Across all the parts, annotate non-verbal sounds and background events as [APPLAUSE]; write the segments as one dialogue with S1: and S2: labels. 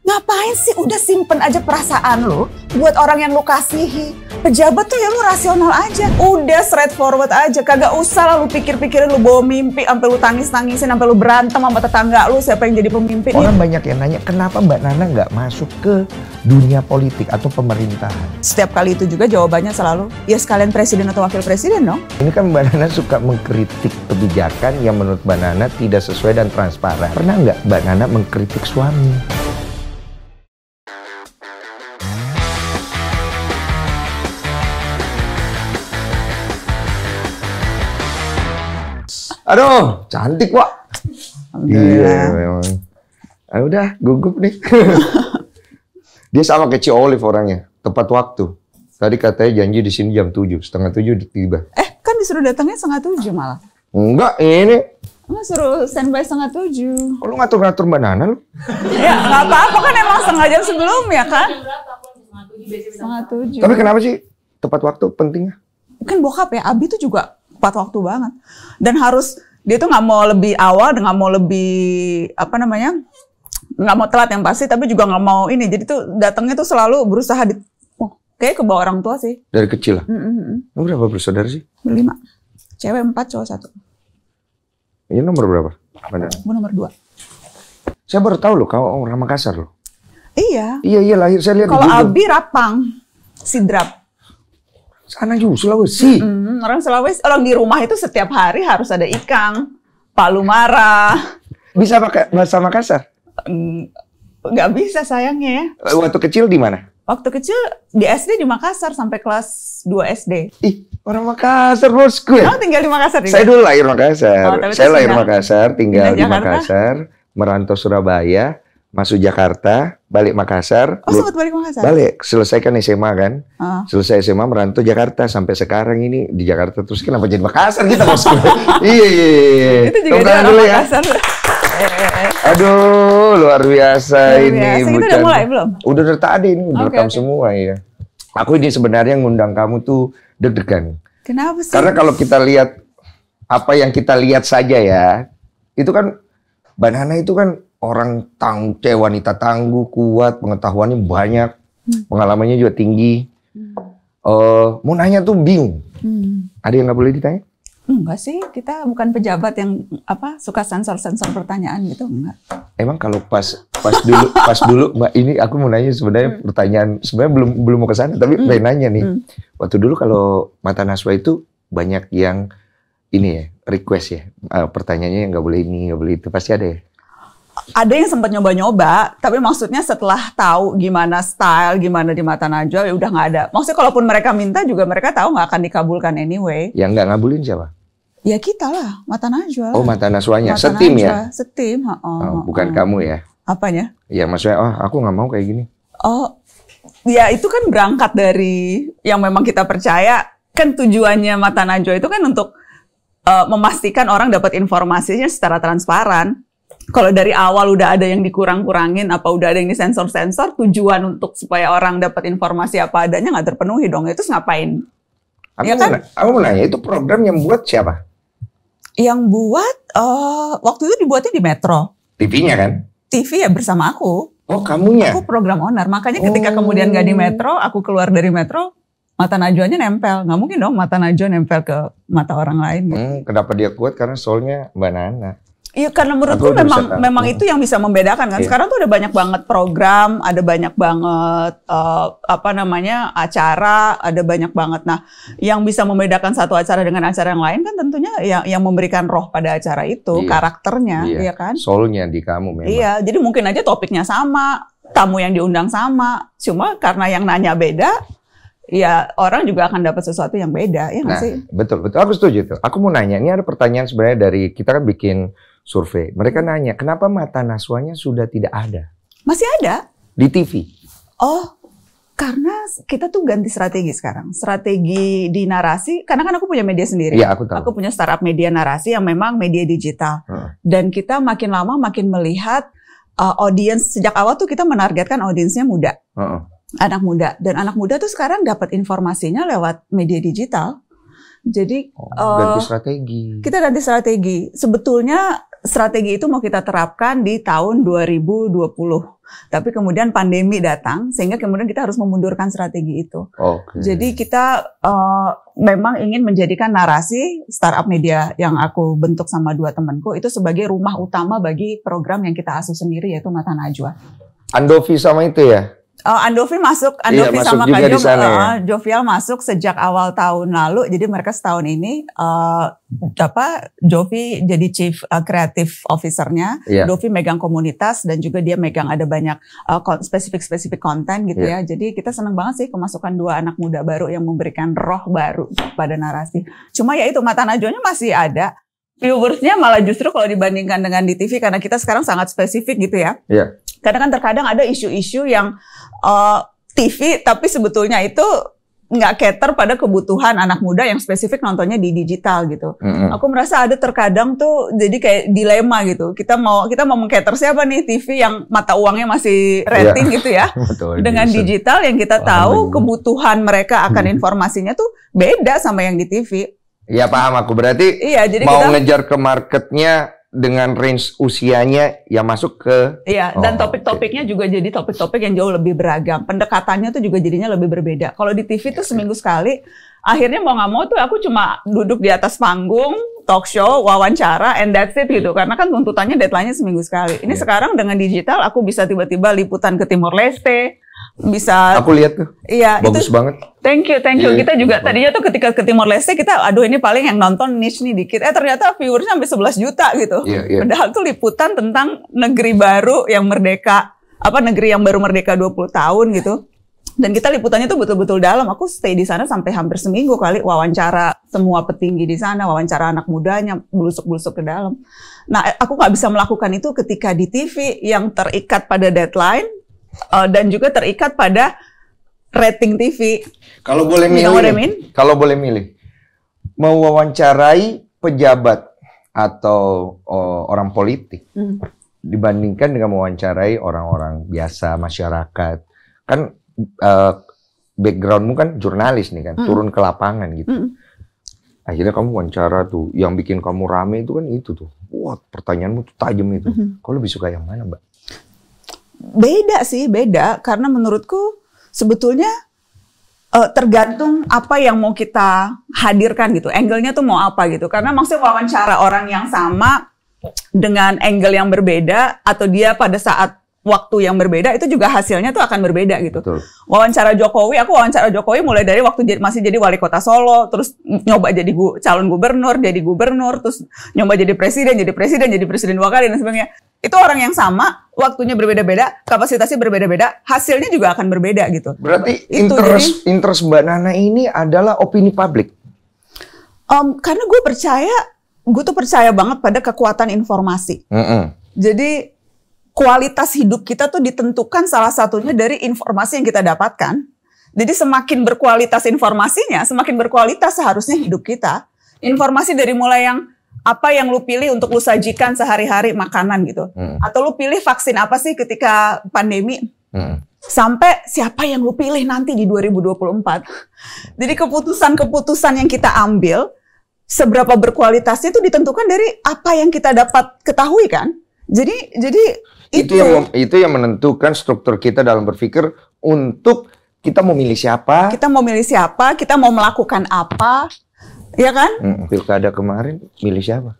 S1: Ngapain sih udah simpen aja perasaan lo buat orang yang lo kasihi. Pejabat tuh ya lo rasional aja. Udah straight forward aja. Kagak usah lah lo pikir-pikirin lo bawa mimpi sampai lo tangis-tangisin sampai lo berantem sama tetangga lo siapa yang jadi pemimpin. Orang ya. banyak yang nanya
S2: kenapa Mbak Nana nggak masuk ke dunia politik atau pemerintahan.
S1: Setiap kali itu juga jawabannya selalu ya sekalian presiden atau wakil presiden dong.
S2: Ini kan Mbak Nana suka mengkritik kebijakan yang menurut Mbak Nana tidak sesuai dan transparan. Pernah nggak Mbak Nana mengkritik suami? Aduh, cantik Wak. Iya, iya, iya memang. Ayo iya. ah, udah, gugup nih. [LAUGHS] Dia sama kecil Olive orangnya, tepat waktu. Tadi katanya janji di sini jam tujuh, setengah tujuh tiba. Eh,
S1: kan disuruh datangnya setengah tujuh malah.
S2: Enggak, ini
S1: Enggak suruh standby setengah tujuh. Oh, lu ngatur-ngatur Mbak Nana lu? ya, nggak apa-apa kan emang setengah jam sebelum ya kan? Setengah tujuh. Tapi kenapa
S2: sih tepat waktu pentingnya?
S1: Kan bokap ya, Abi tuh juga tepat waktu banget. Dan harus dia tuh nggak mau lebih awal, nggak mau lebih apa namanya, nggak mau telat yang pasti, tapi juga nggak mau ini. Jadi tuh datangnya tuh selalu berusaha di, oh, kayak ke bawah orang tua sih. Dari kecil lah. Mm
S2: -hmm. berapa bersaudara sih?
S1: Lima. Cewek empat, cowok satu.
S2: Ini nomor berapa? Benar. Gue nomor dua. Saya baru tahu loh, kau orang Makassar loh. Iya. Iya iya lahir saya lihat. Kalau Abi
S1: Rapang, Sidrap
S2: sana juga Sulawesi. Mm-hmm.
S1: Orang Sulawesi, orang di rumah itu setiap hari harus ada ikan, palu mara. Bisa pakai bahasa Makassar? Mm, nggak bisa sayangnya ya. eh, Waktu kecil di mana? Waktu kecil di SD di Makassar sampai kelas 2 SD. Ih, orang Makassar bosku Kamu ya. oh, tinggal di Makassar juga? Saya dulu lahir
S2: Makassar. Oh, Saya lahir Makassar, tinggal di Makassar, merantau Surabaya masuk Jakarta, balik Makassar. Oh, sempat
S1: balik Makassar. Balik,
S2: selesaikan SMA kan. Uh. Selesai SMA merantau Jakarta sampai sekarang ini di Jakarta terus kenapa jadi Makassar kita bosku? [LAUGHS] Iya, iya iya iya. Itu juga dari dia ya. Aduh, luar biasa luar ini. Biasa. udah mulai belum? Udah dari tadi ini, udah okay, rekam okay. semua ya. Aku ini sebenarnya ngundang kamu tuh deg-degan.
S1: Kenapa sih? Karena kalau
S2: kita lihat apa yang kita lihat saja ya, itu kan banana itu kan orang tangguh, cewek wanita tangguh, kuat, pengetahuannya banyak, hmm. pengalamannya juga tinggi. Hmm. Uh, mau nanya tuh bingung. Hmm. Ada yang nggak boleh ditanya?
S1: Enggak sih, kita bukan pejabat yang apa suka sensor-sensor pertanyaan gitu, enggak.
S2: Emang kalau pas pas dulu [LAUGHS] pas dulu Mbak ini aku mau nanya sebenarnya hmm. pertanyaan sebenarnya belum belum mau ke sana tapi hmm. pengen nanya nih. Hmm. Waktu dulu kalau mata Naswa itu banyak yang ini ya, request ya. Uh, pertanyaannya yang nggak boleh ini, nggak boleh itu, pasti ada ya?
S1: ada yang sempat nyoba-nyoba, tapi maksudnya setelah tahu gimana style, gimana di mata Najwa, ya udah nggak ada. Maksudnya kalaupun mereka minta juga mereka tahu nggak akan dikabulkan anyway.
S2: Yang nggak ngabulin siapa?
S1: Ya kita lah, mata Najwa. Oh
S2: mata Najwanya, mata setim ya? Najwa.
S1: ya? Setim, oh, oh,
S2: Bukan oh. kamu ya? Apanya? Ya maksudnya, oh aku nggak mau kayak gini.
S1: Oh, ya itu kan berangkat dari yang memang kita percaya. Kan tujuannya mata Najwa itu kan untuk uh, memastikan orang dapat informasinya secara transparan kalau dari awal udah ada yang dikurang-kurangin apa udah ada yang disensor-sensor tujuan untuk supaya orang dapat informasi apa adanya nggak terpenuhi dong itu ngapain? Aku ya kan? Aku mau nanya itu program yang buat siapa? Yang buat uh, waktu itu dibuatnya di Metro. TV-nya kan? TV ya bersama aku. Oh kamunya? Aku program owner makanya ketika kemudian gak di oh. Metro aku keluar dari Metro mata najwanya nempel nggak mungkin dong mata najwa nempel ke mata orang lain. Gitu. Hmm,
S2: kenapa dia kuat karena soalnya mbak Nana.
S1: Iya karena menurutku memang memang itu yang bisa membedakan kan. Iya. Sekarang tuh ada banyak banget program, ada banyak banget uh, apa namanya acara, ada banyak banget. Nah, yang bisa membedakan satu acara dengan acara yang lain kan tentunya yang yang memberikan roh pada acara itu, iya. karakternya, iya, ya kan?
S2: Soulnya di kamu memang. Iya,
S1: jadi mungkin aja topiknya sama, tamu yang diundang sama, cuma karena yang nanya beda, ya orang juga akan dapat sesuatu yang beda ya nah, sih?
S2: Betul betul aku setuju itu. Aku mau nanya ini ada pertanyaan sebenarnya dari kita kan bikin survei. Mereka hmm. nanya, kenapa mata Naswanya sudah tidak ada?
S1: Masih ada? Di TV. Oh, karena kita tuh ganti strategi sekarang. Strategi di narasi, karena kan aku punya media sendiri. Iya, aku tahu. Aku punya startup media narasi yang memang media digital. Hmm. Dan kita makin lama makin melihat uh, audiens sejak awal tuh kita menargetkan audiensnya muda. Hmm. Anak muda. Dan anak muda tuh sekarang dapat informasinya lewat media digital. Jadi oh, ganti uh,
S2: strategi.
S1: Kita ganti strategi. Sebetulnya strategi itu mau kita terapkan di tahun 2020. Tapi kemudian pandemi datang sehingga kemudian kita harus memundurkan strategi itu. Okay. Jadi kita uh, memang ingin menjadikan narasi startup media yang aku bentuk sama dua temanku itu sebagai rumah utama bagi program yang kita asuh sendiri yaitu Mata Najwa.
S2: Andovi sama itu ya?
S1: Oh, Andovi masuk, Andovi iya, sama Kak Jom, uh, Jovial masuk sejak awal tahun lalu. Jadi mereka setahun ini uh, apa Jovi jadi chief uh, creative officernya, yeah. Dovi megang komunitas dan juga dia megang ada banyak eh, spesifik-spesifik uh, konten gitu yeah. ya. Jadi kita senang banget sih kemasukan dua anak muda baru yang memberikan roh baru pada narasi. Cuma ya itu mata najonya masih ada, viewersnya malah justru kalau dibandingkan dengan di TV karena kita sekarang sangat spesifik gitu ya. Yeah. Karena kan terkadang ada isu-isu yang uh, eh, TV tapi sebetulnya itu nggak cater pada kebutuhan anak muda yang spesifik nontonnya di digital gitu. Mm-hmm. Aku merasa ada terkadang tuh jadi kayak dilema gitu. Kita mau kita mau mengcater siapa nih TV yang mata uangnya masih iya. rating yeah. gitu ya. [LAUGHS] Betul, Dengan digital yang kita Paham tahu kebutuhan mereka akan informasinya tuh beda sama yang di TV.
S2: Iya paham aku. Berarti iya, jadi mau kita, ngejar ke marketnya dengan range usianya yang masuk ke
S1: Iya, oh, dan topik-topiknya okay. juga jadi topik-topik yang jauh lebih beragam. Pendekatannya tuh juga jadinya lebih berbeda. Kalau di TV tuh seminggu sekali, akhirnya mau nggak mau tuh aku cuma duduk di atas panggung, talk show, wawancara, and that's it gitu. Karena kan tuntutannya deadline-nya seminggu sekali. Ini yeah. sekarang dengan digital aku bisa tiba-tiba liputan ke Timor Leste, bisa aku lihat tuh iya bagus itu, banget thank you thank you yeah, kita juga tadinya tuh ketika ke Timor Leste kita aduh ini paling yang nonton niche nih dikit eh ternyata viewersnya sampai 11 juta gitu yeah, yeah. padahal tuh liputan tentang negeri baru yang merdeka apa negeri yang baru merdeka 20 tahun gitu dan kita liputannya tuh betul-betul dalam aku stay di sana sampai hampir seminggu kali wawancara semua petinggi di sana wawancara anak mudanya blusuk-blusuk ke dalam nah eh, aku nggak bisa melakukan itu ketika di TV yang terikat pada deadline uh, dan juga terikat pada rating TV.
S2: Kalau boleh milih, you know kalau boleh milih, mau wawancarai pejabat atau uh, orang politik mm. dibandingkan dengan mewawancarai orang-orang biasa masyarakat, kan uh, backgroundmu kan jurnalis nih kan, mm. turun ke lapangan gitu. Mm. Akhirnya kamu wawancara tuh, yang bikin kamu rame itu kan itu tuh. Wah, pertanyaanmu tuh tajam itu. Mm -hmm. Kau lebih suka yang mana, Mbak?
S1: beda sih, beda karena menurutku sebetulnya uh, tergantung apa yang mau kita hadirkan gitu. Angle-nya tuh mau apa gitu. Karena maksudnya wawancara orang yang sama dengan angle yang berbeda atau dia pada saat waktu yang berbeda itu juga hasilnya tuh akan berbeda gitu. Betul. Wawancara Jokowi, aku wawancara Jokowi mulai dari waktu masih jadi wali kota Solo, terus nyoba jadi gu calon gubernur, jadi gubernur, terus nyoba jadi presiden, jadi presiden, jadi presiden dua kali dan sebagainya. Itu orang yang sama, waktunya berbeda-beda, kapasitasnya berbeda-beda, hasilnya juga akan berbeda gitu. Berarti itu, interest
S2: jadi, interest Mbak Nana ini adalah opini publik.
S1: Um, karena gue percaya, gue tuh percaya banget pada kekuatan informasi. Mm -mm. Jadi kualitas hidup kita tuh ditentukan salah satunya dari informasi yang kita dapatkan. Jadi semakin berkualitas informasinya, semakin berkualitas seharusnya hidup kita. Informasi dari mulai yang apa yang lu pilih untuk lu sajikan sehari-hari makanan gitu. Hmm. Atau lu pilih vaksin apa sih ketika pandemi? Hmm. Sampai siapa yang lu pilih nanti di 2024. Jadi keputusan-keputusan yang kita ambil seberapa berkualitasnya itu ditentukan dari apa yang kita dapat ketahui kan? Jadi jadi itu, itu yang
S2: itu yang menentukan struktur kita dalam berpikir untuk kita mau milih siapa?
S1: Kita mau milih siapa? Kita mau melakukan apa? Ya kan?
S2: Hmm, pilkada kemarin milih siapa?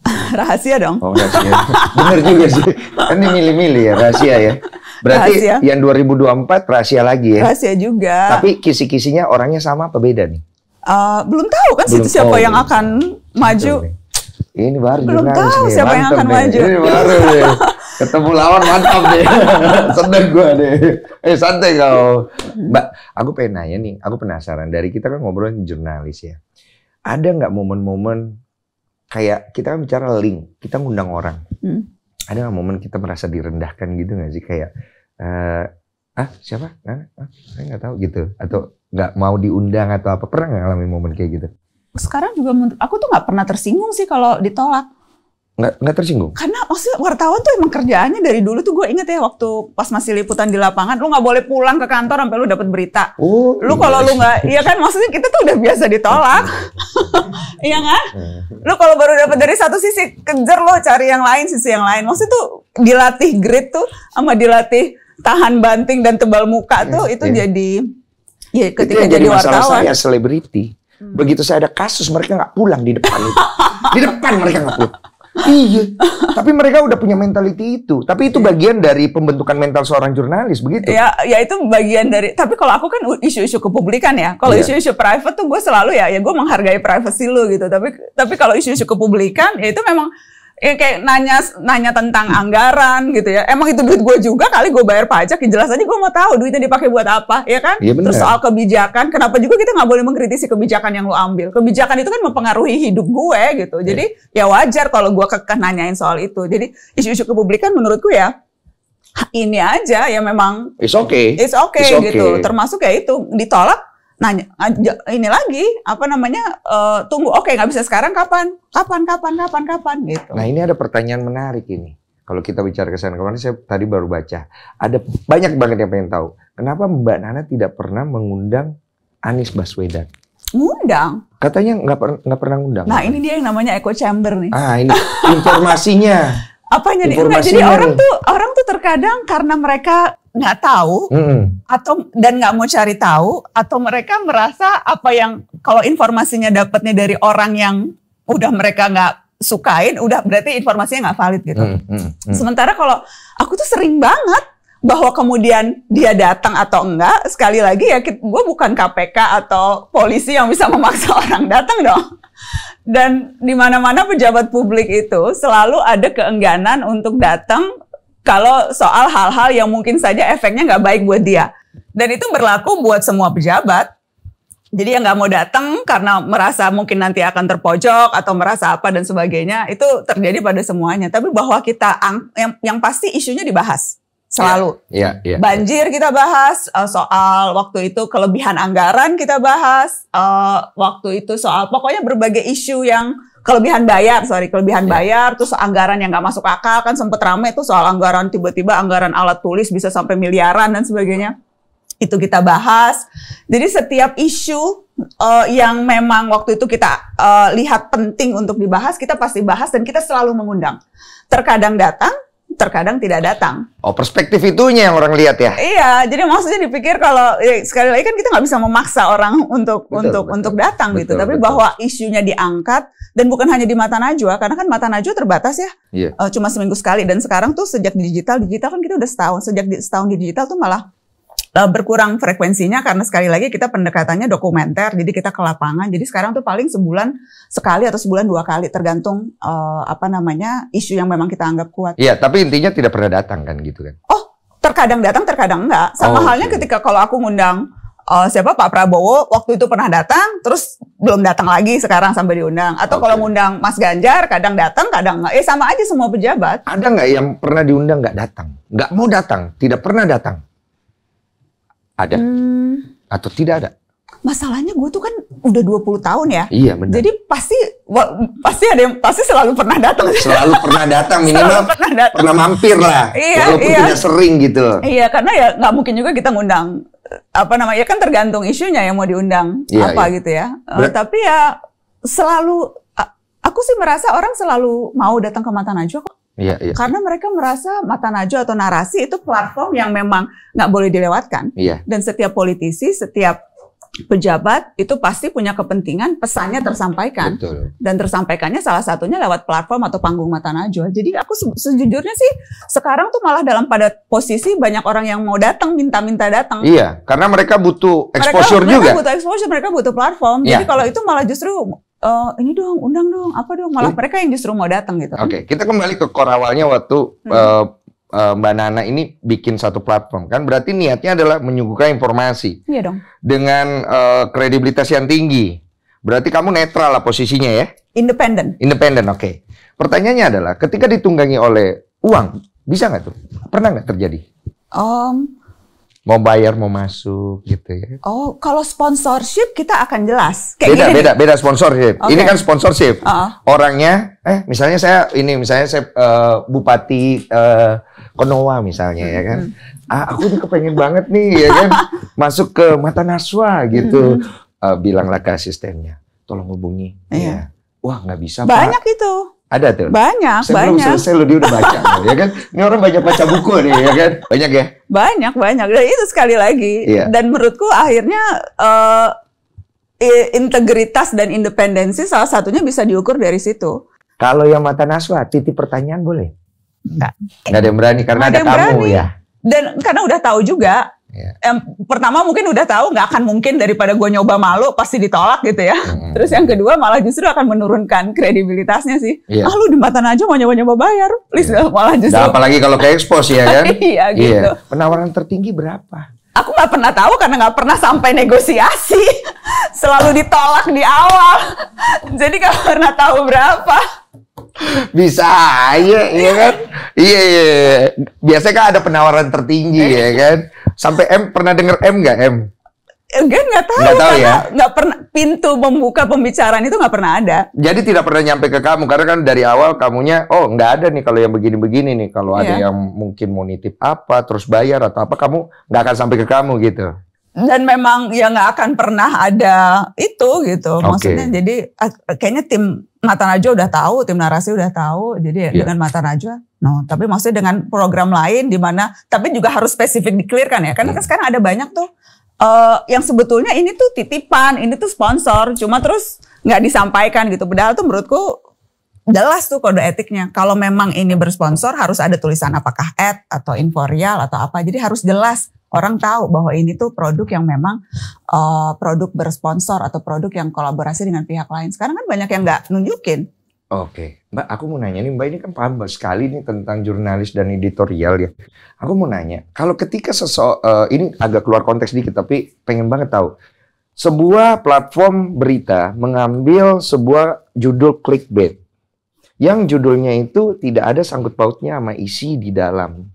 S1: [LAUGHS] rahasia dong. Oh, rahasia.
S2: Benar juga sih. Kan milih-milih ya rahasia ya. Berarti rahasia. yang 2024 rahasia lagi ya. Rahasia juga. Tapi kisi-kisinya orangnya sama apa beda nih?
S1: Uh, belum tahu kan belum situ siapa yang akan maju. Betul,
S2: ini baru belum tahu nih. siapa mantap yang akan deh. maju ini baru deh [LAUGHS] ketemu lawan mantap nih, [LAUGHS] seneng gue deh eh santai kau mbak aku pengen nanya nih aku penasaran dari kita kan ngobrolin jurnalis ya ada nggak momen-momen kayak kita kan bicara link kita ngundang orang hmm. ada nggak momen kita merasa direndahkan gitu nggak sih kayak uh, ah siapa ah, ah saya nggak tahu gitu atau nggak mau diundang atau apa pernah nggak ngalamin momen kayak gitu
S1: sekarang juga aku tuh nggak pernah tersinggung sih kalau ditolak.
S2: Nggak, nggak tersinggung?
S1: Karena maksudnya wartawan tuh emang kerjaannya dari dulu tuh gue inget ya waktu pas masih liputan di lapangan, lu nggak boleh pulang ke kantor sampai lu dapat berita. Oh, lu kalau lu iya. nggak, iya kan maksudnya kita tuh udah biasa ditolak, [LAUGHS] iya kan? Eh. Lu kalau baru dapat dari satu sisi kejar lo cari yang lain sisi yang lain. Maksudnya tuh dilatih grit tuh sama dilatih tahan banting dan tebal muka tuh eh, itu yeah. jadi ya ketika itu jadi, jadi wartawan. Masalah saya
S2: selebriti.
S1: Hmm. Begitu saya ada kasus mereka
S2: nggak pulang di depan itu.
S1: di depan mereka nggak pulang. iya.
S2: Tapi mereka udah punya mentality itu. Tapi itu iya. bagian dari pembentukan mental seorang jurnalis
S1: begitu. Ya, ya itu bagian dari. Tapi kalau aku kan isu-isu kepublikan ya. Kalau yeah. isu-isu private tuh gue selalu ya, ya gue menghargai privasi lu gitu. Tapi tapi kalau isu-isu kepublikan ya itu memang ya kayak nanya nanya tentang anggaran gitu ya. Emang itu duit gue juga kali gue bayar pajak, Yang jelas aja gue mau tahu duitnya dipakai buat apa, ya kan? Ya, Terus soal kebijakan, kenapa juga kita nggak boleh mengkritisi kebijakan yang lo ambil? Kebijakan itu kan mempengaruhi hidup gue gitu. Iya. Jadi ya, ya wajar kalau gue kekeh nanyain soal itu. Jadi isu-isu kepublikan menurutku ya ini aja ya memang
S2: it's okay. It's okay, it's okay. gitu.
S1: Termasuk ya itu ditolak nanya ini lagi apa namanya uh, tunggu oke okay, nggak bisa sekarang kapan kapan kapan kapan kapan gitu nah
S2: ini ada pertanyaan menarik ini kalau kita bicara kesan kemarin saya tadi baru baca ada banyak banget yang pengen tahu kenapa Mbak Nana tidak pernah mengundang Anies Baswedan
S1: ngundang
S2: katanya nggak pernah nggak pernah ngundang nah
S1: ini dia yang namanya echo chamber nih
S2: ah ini informasinya
S1: [LAUGHS] Apanya nih? Enggak, jadi orang tuh orang tuh terkadang karena mereka nggak tahu mm-hmm. atau dan nggak mau cari tahu atau mereka merasa apa yang kalau informasinya dapatnya dari orang yang udah mereka nggak sukain udah berarti informasinya nggak valid gitu. Mm-hmm. Sementara kalau aku tuh sering banget bahwa kemudian dia datang atau enggak sekali lagi ya gue bukan KPK atau polisi yang bisa memaksa [LAUGHS] orang datang dong dan di mana-mana pejabat publik itu selalu ada keengganan untuk datang kalau soal hal-hal yang mungkin saja efeknya nggak baik buat dia. Dan itu berlaku buat semua pejabat. Jadi yang nggak mau datang karena merasa mungkin nanti akan terpojok atau merasa apa dan sebagainya itu terjadi pada semuanya. Tapi bahwa kita yang, yang pasti isunya dibahas selalu. Yeah, yeah, yeah, Banjir kita bahas eh, soal waktu itu kelebihan anggaran kita bahas eh, waktu itu soal pokoknya berbagai isu yang kelebihan bayar, sorry kelebihan yeah. bayar, terus anggaran yang nggak masuk akal kan sempet rame itu soal anggaran tiba-tiba anggaran alat tulis bisa sampai miliaran dan sebagainya. Itu kita bahas. Jadi setiap isu uh, yang memang waktu itu kita uh, lihat penting untuk dibahas, kita pasti bahas dan kita selalu mengundang. Terkadang datang, terkadang tidak datang.
S2: Oh, perspektif itunya yang orang lihat ya?
S1: Iya, jadi maksudnya dipikir kalau ya, sekali lagi kan kita nggak bisa memaksa orang untuk betul, untuk betul, untuk datang gitu. betul, gitu, tapi betul. bahwa isunya diangkat dan bukan hanya di Mata Najwa, karena kan Mata Najwa terbatas ya, yeah. Iya. uh, cuma seminggu sekali dan sekarang tuh sejak digital digital kan kita udah setahun, sejak di, setahun di digital tuh malah Eh, berkurang frekuensinya karena sekali lagi kita pendekatannya dokumenter, jadi kita ke lapangan. Jadi sekarang tuh paling sebulan sekali atau sebulan dua kali tergantung uh, apa namanya isu yang memang kita anggap kuat.
S2: Iya, tapi intinya tidak pernah datang kan gitu kan? Oh,
S1: terkadang datang, terkadang enggak. Sama oh, halnya okay. ketika kalau aku ngundang uh, siapa Pak Prabowo waktu itu pernah datang, terus belum datang lagi sekarang sampai diundang. Atau okay. kalau ngundang Mas Ganjar, kadang datang, kadang nggak. Eh sama aja semua pejabat. Ada nggak
S2: yang pernah diundang nggak datang, nggak mau datang, tidak pernah datang? Ada. Hmm. Atau tidak ada.
S1: Masalahnya gue tuh kan udah 20 tahun ya. Iya benar. Jadi pasti pasti ada yang pasti selalu pernah datang. [LAUGHS] Selalu pernah datang minimal pernah, datang. pernah mampir lah. Iya, walaupun iya. tidak sering gitu. Iya karena ya nggak mungkin juga kita ngundang apa namanya ya kan tergantung isunya yang mau diundang iya, apa iya. gitu ya. Eh, Ber tapi ya selalu aku sih merasa orang selalu mau datang ke Mata Najwa kok. Iya, iya. Karena mereka merasa mata najwa atau narasi itu platform yang memang nggak boleh dilewatkan. Iya. Dan setiap politisi, setiap pejabat itu pasti punya kepentingan pesannya tersampaikan. Betul. Dan tersampaikannya salah satunya lewat platform atau panggung mata najwa. Jadi aku sejujurnya sih sekarang tuh malah dalam pada posisi banyak orang yang mau datang minta-minta datang. Iya,
S2: karena mereka butuh exposure mereka, juga. Mereka butuh
S1: exposure, mereka butuh platform. Iya. Jadi kalau itu malah justru uh, ini dong, undang dong, apa dong. Malah mereka yang justru mau datang gitu. Oke, okay. kita
S2: kembali ke core awalnya waktu hmm. uh, Mbak Nana ini bikin satu platform kan berarti niatnya adalah menyuguhkan informasi. Iya dong. Dengan uh, kredibilitas yang tinggi. Berarti kamu netral lah posisinya ya? Independen. Independen, oke. Okay. Pertanyaannya adalah ketika ditunggangi oleh uang, bisa nggak tuh? Pernah nggak terjadi?
S1: Um,
S2: mau bayar mau masuk gitu ya.
S1: Oh, kalau sponsorship kita akan jelas. Kayak beda, gini beda,
S2: beda sponsorship. Okay. Ini kan sponsorship. Uh -uh. Orangnya, eh misalnya saya ini misalnya saya uh, bupati uh, eh, Konoa misalnya hmm. ya kan. Mm-hmm. Ah, aku tuh kepengen banget nih ya kan [LAUGHS] masuk ke Mata Naswa gitu. Hmm. Uh, bilanglah ke asistennya, tolong hubungi. Iya. Yeah. Wah nggak bisa. Banyak Pak. itu. Ada tuh. Banyak, saya banyak. selesai loh dia udah baca, [LAUGHS] ya kan? Ini orang banyak baca buku nih, ya kan? Banyak ya?
S1: Banyak, banyak. Dan itu sekali lagi. Iya. Dan menurutku akhirnya uh, integritas dan independensi salah satunya bisa diukur dari situ.
S2: Kalau yang mata Naswa, titip
S1: pertanyaan boleh? Enggak.
S2: Enggak ada yang berani karena ada, ada tamu berani. ya.
S1: Dan karena udah tahu juga Yeah. Yang pertama mungkin udah tahu nggak akan mungkin daripada gue nyoba malu pasti ditolak gitu ya. Mm. Terus yang kedua malah justru akan menurunkan kredibilitasnya sih. Yeah. Ah lu jembatan aja mau nyoba-nyoba bayar, please yeah. malah justru. Nah, apalagi kalau kayak ekspos ya kan. [LAUGHS] Iya, iya gitu. Yeah. Penawaran tertinggi berapa? Aku nggak pernah tahu karena nggak pernah sampai negosiasi, [LAUGHS] selalu ditolak di awal. [LAUGHS] Jadi nggak pernah tahu berapa
S2: bisa aja ya kan iya, iya iya biasanya kan ada penawaran tertinggi ya kan Sampai M pernah denger M nggak M?
S1: Enggak enggak tahu. Nggak tahu ya. Enggak pernah pintu membuka pembicaraan itu enggak pernah ada.
S2: Jadi tidak pernah nyampe ke kamu karena kan dari awal kamunya oh enggak ada nih kalau yang begini-begini nih kalau yeah. ada iya. yang mungkin mau nitip apa terus bayar atau apa kamu enggak akan sampai ke kamu gitu.
S1: Hmm? dan memang ya nggak akan pernah ada itu gitu maksudnya jadi eh, kayaknya tim mata najwa udah tahu tim narasi udah tahu jadi yeah. dengan mata najwa no tapi maksudnya dengan program lain di mana tapi juga harus spesifik dikelirkan ya karena kan iya. sekarang ada banyak tuh uh, yang sebetulnya ini tuh titipan ini tuh sponsor cuma terus nggak disampaikan gitu padahal tuh menurutku jelas tuh kode etiknya kalau memang ini bersponsor harus ada tulisan apakah ad atau inforial atau apa jadi harus jelas orang tahu bahwa ini tuh produk yang memang uh, produk bersponsor atau produk yang kolaborasi dengan pihak lain. Sekarang kan banyak yang nggak nunjukin.
S2: Oke, Mbak, aku mau nanya nih, Mbak ini kan paham sekali nih tentang jurnalis dan editorial ya. Aku mau nanya, kalau ketika sesok uh, eh, ini agak keluar konteks dikit, tapi pengen banget tahu. Sebuah platform berita mengambil sebuah judul clickbait yang judulnya itu tidak ada sangkut pautnya sama isi di dalam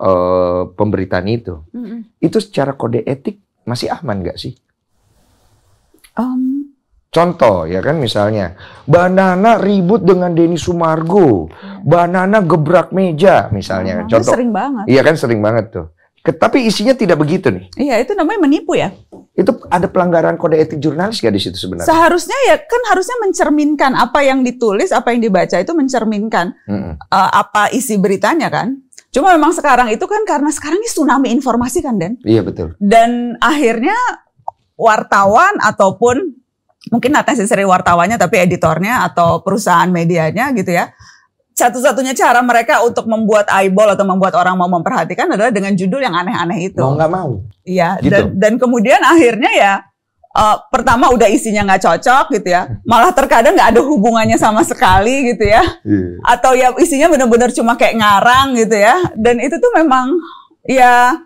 S2: uh, pemberitaan itu, mm -hmm. itu secara kode etik masih aman nggak sih? Um. Contoh ya kan misalnya, Banana ribut dengan Denny Sumargo, Banana gebrak meja misalnya. Mm. Contoh. sering banget. Iya kan sering banget tuh. Tapi isinya tidak begitu nih.
S1: Iya, itu namanya menipu ya.
S2: Itu ada pelanggaran kode etik jurnalis gak di situ sebenarnya? Seharusnya
S1: ya kan harusnya mencerminkan apa yang ditulis, apa yang dibaca itu mencerminkan mm -hmm. uh, apa isi beritanya kan. Cuma memang sekarang itu kan karena sekarang ini tsunami informasi kan Den? Iya betul. Dan akhirnya wartawan ataupun mungkin not necessary wartawannya tapi editornya atau perusahaan medianya gitu ya. Satu-satunya cara mereka untuk membuat eyeball atau membuat orang mau memperhatikan adalah dengan judul yang aneh-aneh itu. Mau nggak mau. Iya. Gitu. Dan, dan kemudian akhirnya ya uh, pertama udah isinya nggak cocok gitu ya, malah terkadang nggak ada hubungannya sama sekali gitu ya, iya. atau ya isinya benar-benar cuma kayak ngarang gitu ya, dan itu tuh memang ya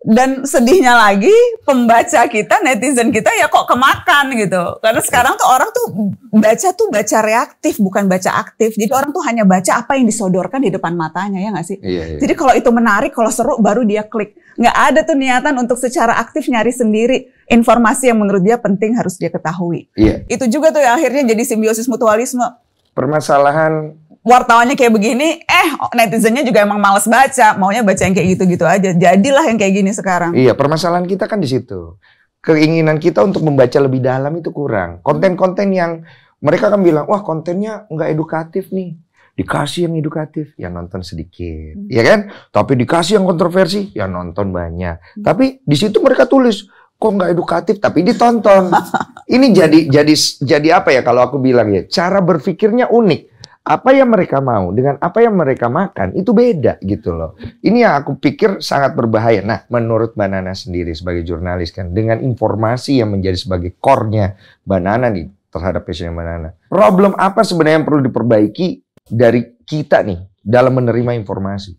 S1: dan sedihnya lagi pembaca kita netizen kita ya kok kemakan gitu karena sekarang tuh orang tuh baca tuh baca reaktif bukan baca aktif jadi orang tuh hanya baca apa yang disodorkan di depan matanya ya nggak sih iya, iya. jadi kalau itu menarik kalau seru baru dia klik nggak ada tuh niatan untuk secara aktif nyari sendiri informasi yang menurut dia penting harus dia ketahui iya. itu juga tuh yang akhirnya jadi simbiosis mutualisme permasalahan wartawannya kayak begini, eh netizennya juga emang males baca, maunya baca yang kayak gitu-gitu aja. Jadilah yang kayak gini sekarang. Iya,
S2: permasalahan kita kan di situ. Keinginan kita untuk membaca lebih dalam itu kurang. Konten-konten yang mereka kan bilang, wah kontennya nggak edukatif nih. Dikasih yang edukatif, ya nonton sedikit, hmm. ya kan? Tapi dikasih yang kontroversi, ya nonton banyak. Hmm. Tapi di situ mereka tulis, kok nggak edukatif tapi ditonton. [LAUGHS] Ini jadi jadi jadi apa ya kalau aku bilang ya, cara berpikirnya unik apa yang mereka mau dengan apa yang mereka makan itu beda gitu loh. Ini yang aku pikir sangat berbahaya. Nah, menurut Banana sendiri sebagai jurnalis kan dengan informasi yang menjadi sebagai core-nya Banana nih terhadap fashion Banana. Problem apa sebenarnya yang perlu diperbaiki dari kita nih dalam menerima informasi?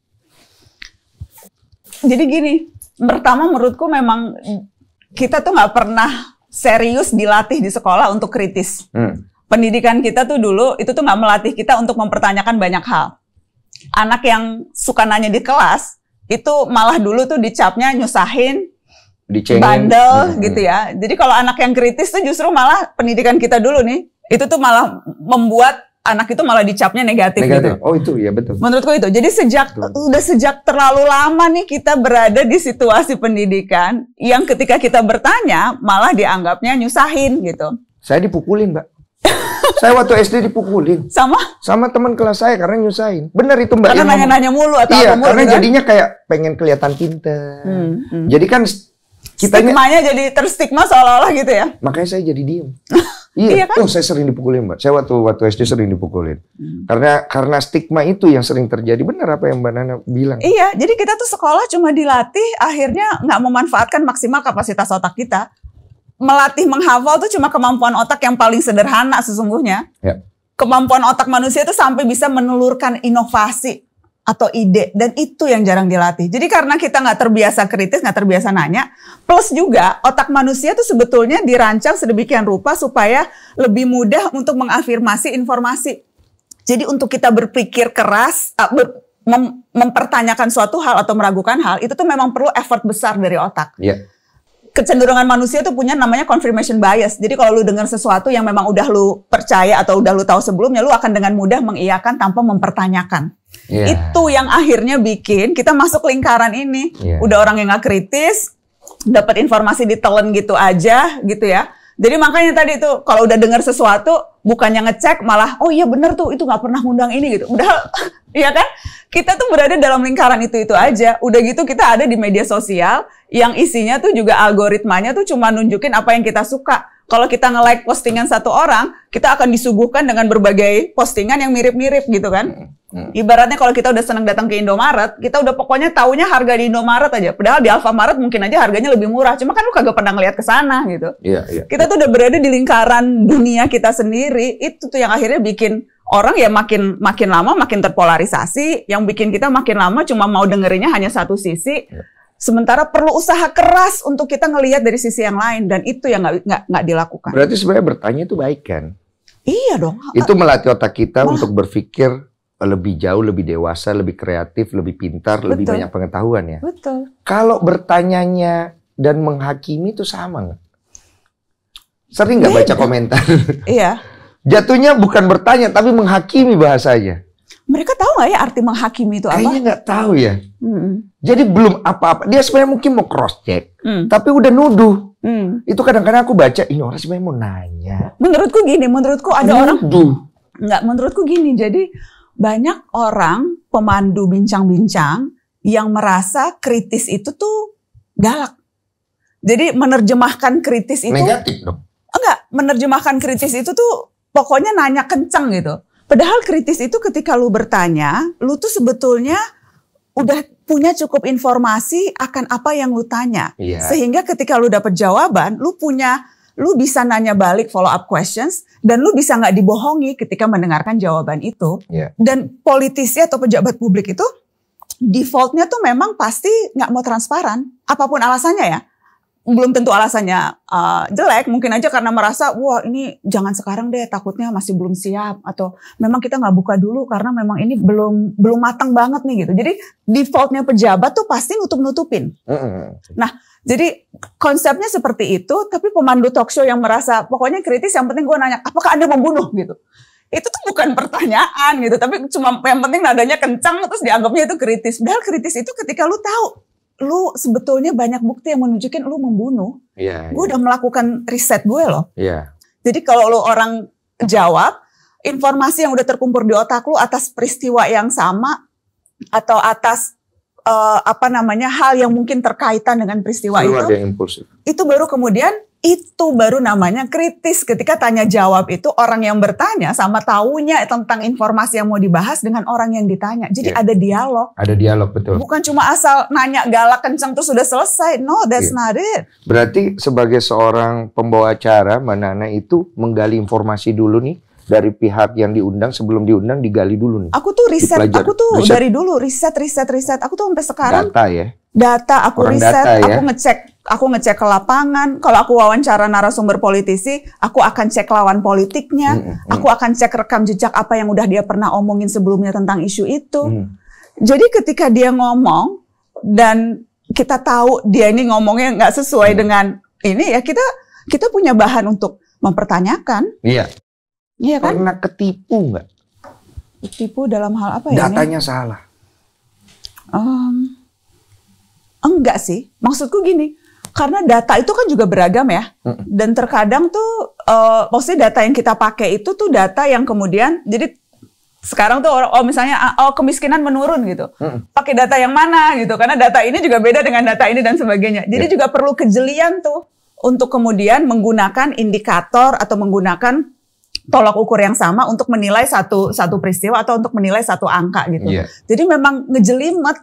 S1: Jadi gini, pertama menurutku memang kita tuh nggak pernah serius dilatih di sekolah untuk kritis. Hmm pendidikan kita tuh dulu itu tuh nggak melatih kita untuk mempertanyakan banyak hal. Anak yang suka nanya di kelas itu malah dulu tuh dicapnya nyusahin,
S2: Dicengin. bandel hmm.
S1: gitu ya. Jadi kalau anak yang kritis tuh justru malah pendidikan kita dulu nih itu tuh malah membuat anak itu malah dicapnya negatif, negatif. gitu.
S2: Oh itu ya betul.
S1: Menurutku itu. Jadi sejak betul. udah sejak terlalu lama nih kita berada di situasi pendidikan yang ketika kita bertanya malah dianggapnya nyusahin gitu.
S2: Saya dipukulin, Mbak saya waktu SD dipukulin. Sama? Sama teman kelas saya karena nyusahin. Benar itu Mbak. Karena nanya-nanya mulu atau iya, apa mulu. Karena kan? jadinya kayak pengen kelihatan pinter. Hmm, hmm. Jadi kan kita stigmanya
S1: jadi terstigma seolah-olah gitu ya.
S2: Makanya saya jadi diem. [LAUGHS] iya, iya kan? Oh, saya sering dipukulin, Mbak. Saya waktu waktu SD sering dipukulin. Hmm. Karena karena stigma itu yang sering terjadi. Benar apa yang Mbak Nana bilang?
S1: Iya, jadi kita tuh sekolah cuma dilatih akhirnya nggak memanfaatkan maksimal kapasitas otak kita melatih menghafal tuh cuma kemampuan otak yang paling sederhana sesungguhnya. Ya. Kemampuan otak manusia itu sampai bisa menelurkan inovasi atau ide dan itu yang jarang dilatih. Jadi karena kita nggak terbiasa kritis, nggak terbiasa nanya, plus juga otak manusia tuh sebetulnya dirancang sedemikian rupa supaya lebih mudah untuk mengafirmasi informasi. Jadi untuk kita berpikir keras, eh, mempertanyakan suatu hal atau meragukan hal itu tuh memang perlu effort besar dari otak. Yeah kecenderungan manusia itu punya namanya confirmation bias. Jadi kalau lu dengar sesuatu yang memang udah lu percaya atau udah lu tahu sebelumnya, lu akan dengan mudah mengiyakan tanpa mempertanyakan. Yeah. Itu yang akhirnya bikin kita masuk lingkaran ini. Yeah. Udah orang yang nggak kritis, dapat informasi ditelen gitu aja gitu ya jadi makanya tadi tuh kalau udah dengar sesuatu bukannya ngecek malah oh iya bener tuh itu nggak pernah ngundang ini gitu. Udah [LAUGHS] ya kan? Kita tuh berada dalam lingkaran itu-itu aja. Udah gitu kita ada di media sosial yang isinya tuh juga algoritmanya tuh cuma nunjukin apa yang kita suka. Kalau kita nge-like postingan satu orang, kita akan disuguhkan dengan berbagai postingan yang mirip-mirip gitu kan. Hmm. Ibaratnya kalau kita udah senang datang ke Indomaret, kita udah pokoknya taunya harga di Indomaret aja. Padahal di Alfamaret mungkin aja harganya lebih murah. Cuma kan lu kagak pernah ngeliat ke sana gitu. Iya, iya. Kita tuh udah berada di lingkaran dunia kita sendiri. Itu tuh yang akhirnya bikin orang ya makin makin lama makin terpolarisasi, yang bikin kita makin lama cuma mau dengerinnya hanya satu sisi. Yeah. Sementara perlu usaha keras untuk kita ngelihat dari sisi yang lain dan itu yang nggak nggak dilakukan. Berarti sebenarnya
S2: bertanya itu baik kan? Iya dong. Itu melatih otak kita Wah. untuk berpikir lebih jauh, lebih dewasa, lebih kreatif, lebih pintar, Betul. lebih banyak pengetahuan ya. Betul. Kalau bertanyanya dan menghakimi itu sama nggak? Sering nggak baca komentar? [LAUGHS] Iya. Jatuhnya bukan bertanya tapi menghakimi bahasanya. Mereka tahu nggak ya arti menghakimi itu apa? Kayaknya nggak tahu ya. Mm. Jadi belum apa-apa. Dia sebenarnya mungkin mau cross check, mm. tapi udah nuduh. Mm. Itu kadang-kadang aku baca ini orang sebenarnya mau nanya.
S1: Menurutku gini, menurutku ada nuduh. orang. Nuduh. Nggak, menurutku gini. Jadi banyak orang pemandu bincang-bincang yang merasa kritis itu tuh galak. Jadi menerjemahkan kritis itu negatif dong. Enggak, menerjemahkan kritis itu tuh pokoknya nanya kenceng gitu. Padahal kritis itu ketika lu bertanya, lu tuh sebetulnya udah punya cukup informasi akan apa yang lu tanya. Iya. Sehingga ketika lu dapet jawaban, lu punya lu bisa nanya balik follow up questions dan lu bisa nggak dibohongi ketika mendengarkan jawaban itu. Yeah. Dan politisi atau pejabat publik itu defaultnya tuh memang pasti nggak mau transparan, apapun alasannya ya. Belum tentu alasannya uh, jelek, mungkin aja karena merasa wah ini jangan sekarang deh, takutnya masih belum siap atau memang kita nggak buka dulu karena memang ini belum belum matang banget nih gitu. Jadi defaultnya pejabat tuh pasti nutup nutupin. Mm -hmm. Nah jadi konsepnya seperti itu, tapi pemandu talk show yang merasa pokoknya kritis yang penting gue nanya, apakah Anda membunuh gitu. Itu tuh bukan [LAUGHS] pertanyaan gitu, tapi cuma yang penting nadanya kencang terus dianggapnya itu kritis. Padahal kritis itu ketika lu tahu lu sebetulnya banyak bukti yang menunjukkan lu membunuh.
S2: Iya. Yeah, gue yeah. udah
S1: melakukan riset gue loh. Iya. Yeah. Jadi kalau lu orang jawab, informasi yang udah terkumpul di otak lu atas peristiwa yang sama atau atas uh, apa namanya hal yang mungkin terkaitan dengan peristiwa Selalu itu. Yang Itu baru kemudian itu baru namanya kritis ketika tanya jawab itu orang yang bertanya sama taunya tentang informasi yang mau dibahas dengan orang yang ditanya. Jadi yeah. ada dialog.
S2: Ada dialog betul. Bukan
S1: cuma asal nanya galak kenceng terus sudah selesai. No, that's yeah. not it.
S2: Berarti sebagai seorang pembawa acara, Mbak Nana itu menggali informasi dulu nih dari pihak yang diundang sebelum diundang digali dulu nih.
S1: Aku tuh riset, dipelajar. aku tuh riset. dari dulu riset, riset, riset. Aku tuh sampai sekarang. Data ya. Data, aku Orang riset, data, ya? aku ngecek, aku ngecek ke lapangan. Kalau aku wawancara narasumber politisi, aku akan cek lawan politiknya. Mm -hmm. Aku akan cek rekam jejak apa yang udah dia pernah omongin sebelumnya tentang isu itu. Mm. Jadi ketika dia ngomong dan kita tahu dia ini ngomongnya nggak sesuai mm. dengan ini ya kita kita punya bahan untuk mempertanyakan. Iya. Iya kan? Pernah ketipu nggak? Ketipu dalam hal apa ya? Datanya ini? salah. Um, enggak sih. Maksudku gini, karena data itu kan juga beragam ya. Dan terkadang tuh, uh, maksudnya data yang kita pakai itu tuh data yang kemudian, jadi sekarang tuh orang, oh misalnya, ah, oh kemiskinan menurun gitu. Pakai data yang mana gitu? Karena data ini juga beda dengan data ini dan sebagainya. Jadi yeah. juga perlu kejelian tuh untuk kemudian menggunakan indikator atau menggunakan tolak ukur yang sama untuk menilai satu satu peristiwa atau untuk menilai satu angka gitu. Yeah. Jadi memang ngejelimet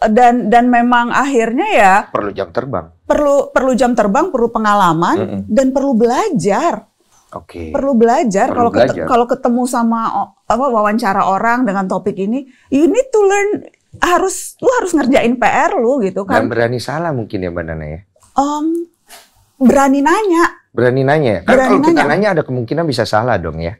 S1: e, dan dan memang akhirnya ya
S2: perlu jam terbang.
S1: Perlu perlu jam terbang, perlu pengalaman mm -mm. dan perlu belajar. Oke. Okay. Perlu belajar kalau ket, kalau ketemu sama apa wawancara orang dengan topik ini, you need to learn harus lu harus ngerjain PR lu gitu kan. Dan
S2: berani salah mungkin ya Mbak Nana ya.
S1: Um, berani nanya
S2: Berani nanya. Kan Berani kalau nanya. kita nanya ada kemungkinan bisa salah dong ya.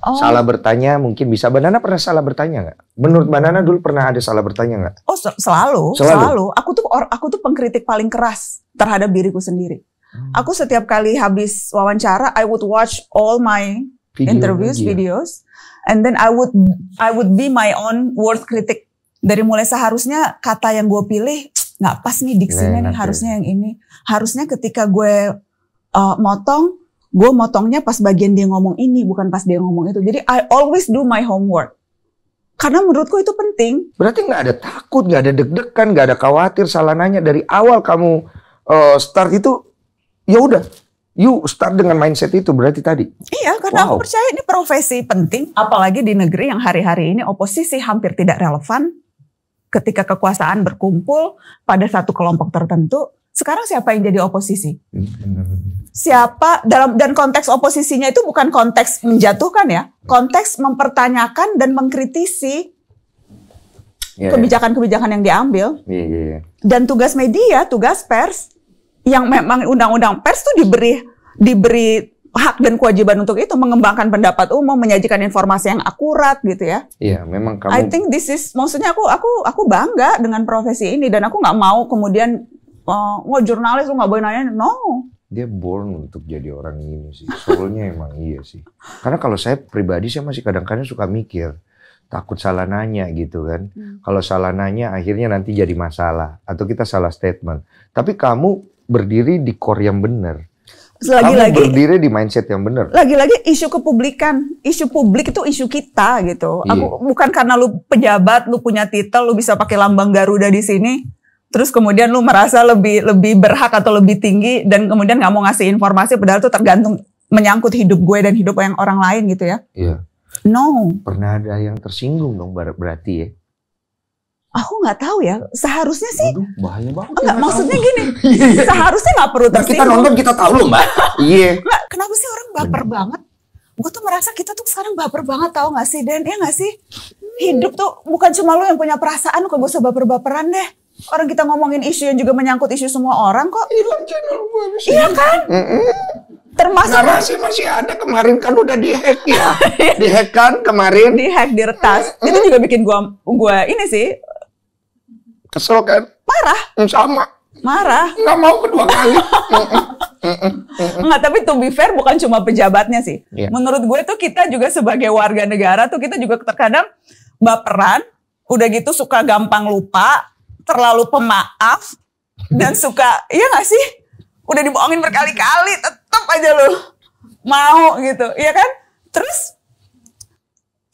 S2: Oh. Salah bertanya mungkin bisa. Banana pernah salah bertanya nggak? Menurut Banana dulu pernah ada salah bertanya nggak?
S1: Oh sel selalu, selalu, selalu. Aku tuh or, aku tuh pengkritik paling keras terhadap diriku sendiri. Hmm. Aku setiap kali habis wawancara, I would watch all my Video, interviews, videos, and then I would I would be my own worst critic. Dari mulai seharusnya kata yang gue pilih nggak pas nih diksinya nah, nih, harusnya yang ini. Harusnya ketika gue uh, motong, gue motongnya pas bagian dia ngomong ini, bukan pas dia ngomong itu. Jadi I always do my homework. Karena menurutku itu
S2: penting. Berarti nggak ada takut, nggak ada deg-degan, nggak ada khawatir salah nanya dari awal kamu uh, start itu, ya udah. You start dengan mindset itu berarti tadi.
S1: Iya, karena wow. aku percaya ini profesi penting, apalagi di negeri yang hari-hari ini oposisi hampir tidak relevan. Ketika kekuasaan berkumpul pada satu kelompok tertentu, sekarang siapa yang jadi oposisi? Iya, siapa dalam dan konteks oposisinya itu bukan konteks menjatuhkan ya, konteks mempertanyakan dan mengkritisi iya, iya. kebijakan-kebijakan yang diambil. Dan tugas media, tugas pers yang memang undang-undang pers itu diberi diberi hak dan kewajiban untuk itu mengembangkan pendapat umum, menyajikan informasi yang akurat gitu ya.
S2: Iya, memang kamu. I think
S1: this is maksudnya aku aku aku bangga dengan profesi ini dan aku nggak mau kemudian Wah oh, jurnalis lu nggak boleh nanya. No.
S2: Dia born untuk jadi orang ini sih. Soalnya emang iya sih. Karena kalau saya pribadi saya masih kadang-kadang suka mikir takut salah nanya gitu kan. Hmm. Kalau salah nanya akhirnya nanti jadi masalah atau kita salah statement. Tapi kamu berdiri di core yang benar.
S1: Lagi lagi kamu berdiri
S2: di mindset yang benar.
S1: Lagi-lagi isu kepublikan, isu publik itu isu kita gitu. Iya. Aku bukan karena lu pejabat, lu punya titel, lu bisa pakai lambang Garuda di sini terus kemudian lu merasa lebih lebih berhak atau lebih tinggi dan kemudian nggak mau ngasih informasi padahal itu tergantung menyangkut hidup gue dan hidup yang orang lain gitu ya. Iya. No.
S2: Pernah ada yang tersinggung dong berarti ya?
S1: Aku nggak tahu ya. Seharusnya sih. Aduh, bahaya banget. Enggak, ya, maksudnya tahu. gini. [LAUGHS] Iya. seharusnya nggak perlu tersinggung. Nah, kita nonton kita tahu loh mbak. [LAUGHS] Iya. Nggak, kenapa sih orang baper Bener. banget? Gue tuh merasa kita tuh sekarang baper banget tau gak sih dan Ya gak sih? Hidup tuh bukan cuma lu yang punya perasaan. Kok gue usah baper-baperan deh Orang kita ngomongin isu yang juga menyangkut isu semua orang kok. Hilang channel Iya kan? Mm -mm. Termasuk nah, Masih masih ada kemarin kan udah dihack ya. [LAUGHS] dihack kan kemarin. Dihack diretas. Mm -mm. Itu juga bikin gua gua ini sih kesel kan? Marah. Mm, sama. Marah. Gak mau kedua kali. Enggak, [LAUGHS] tapi to be fair bukan cuma pejabatnya sih. Yeah. Menurut gue tuh kita juga sebagai warga negara tuh kita juga terkadang baperan, udah gitu suka gampang lupa, terlalu pemaaf dan suka iya gak sih udah dibohongin berkali-kali tetap aja lo mau gitu iya kan terus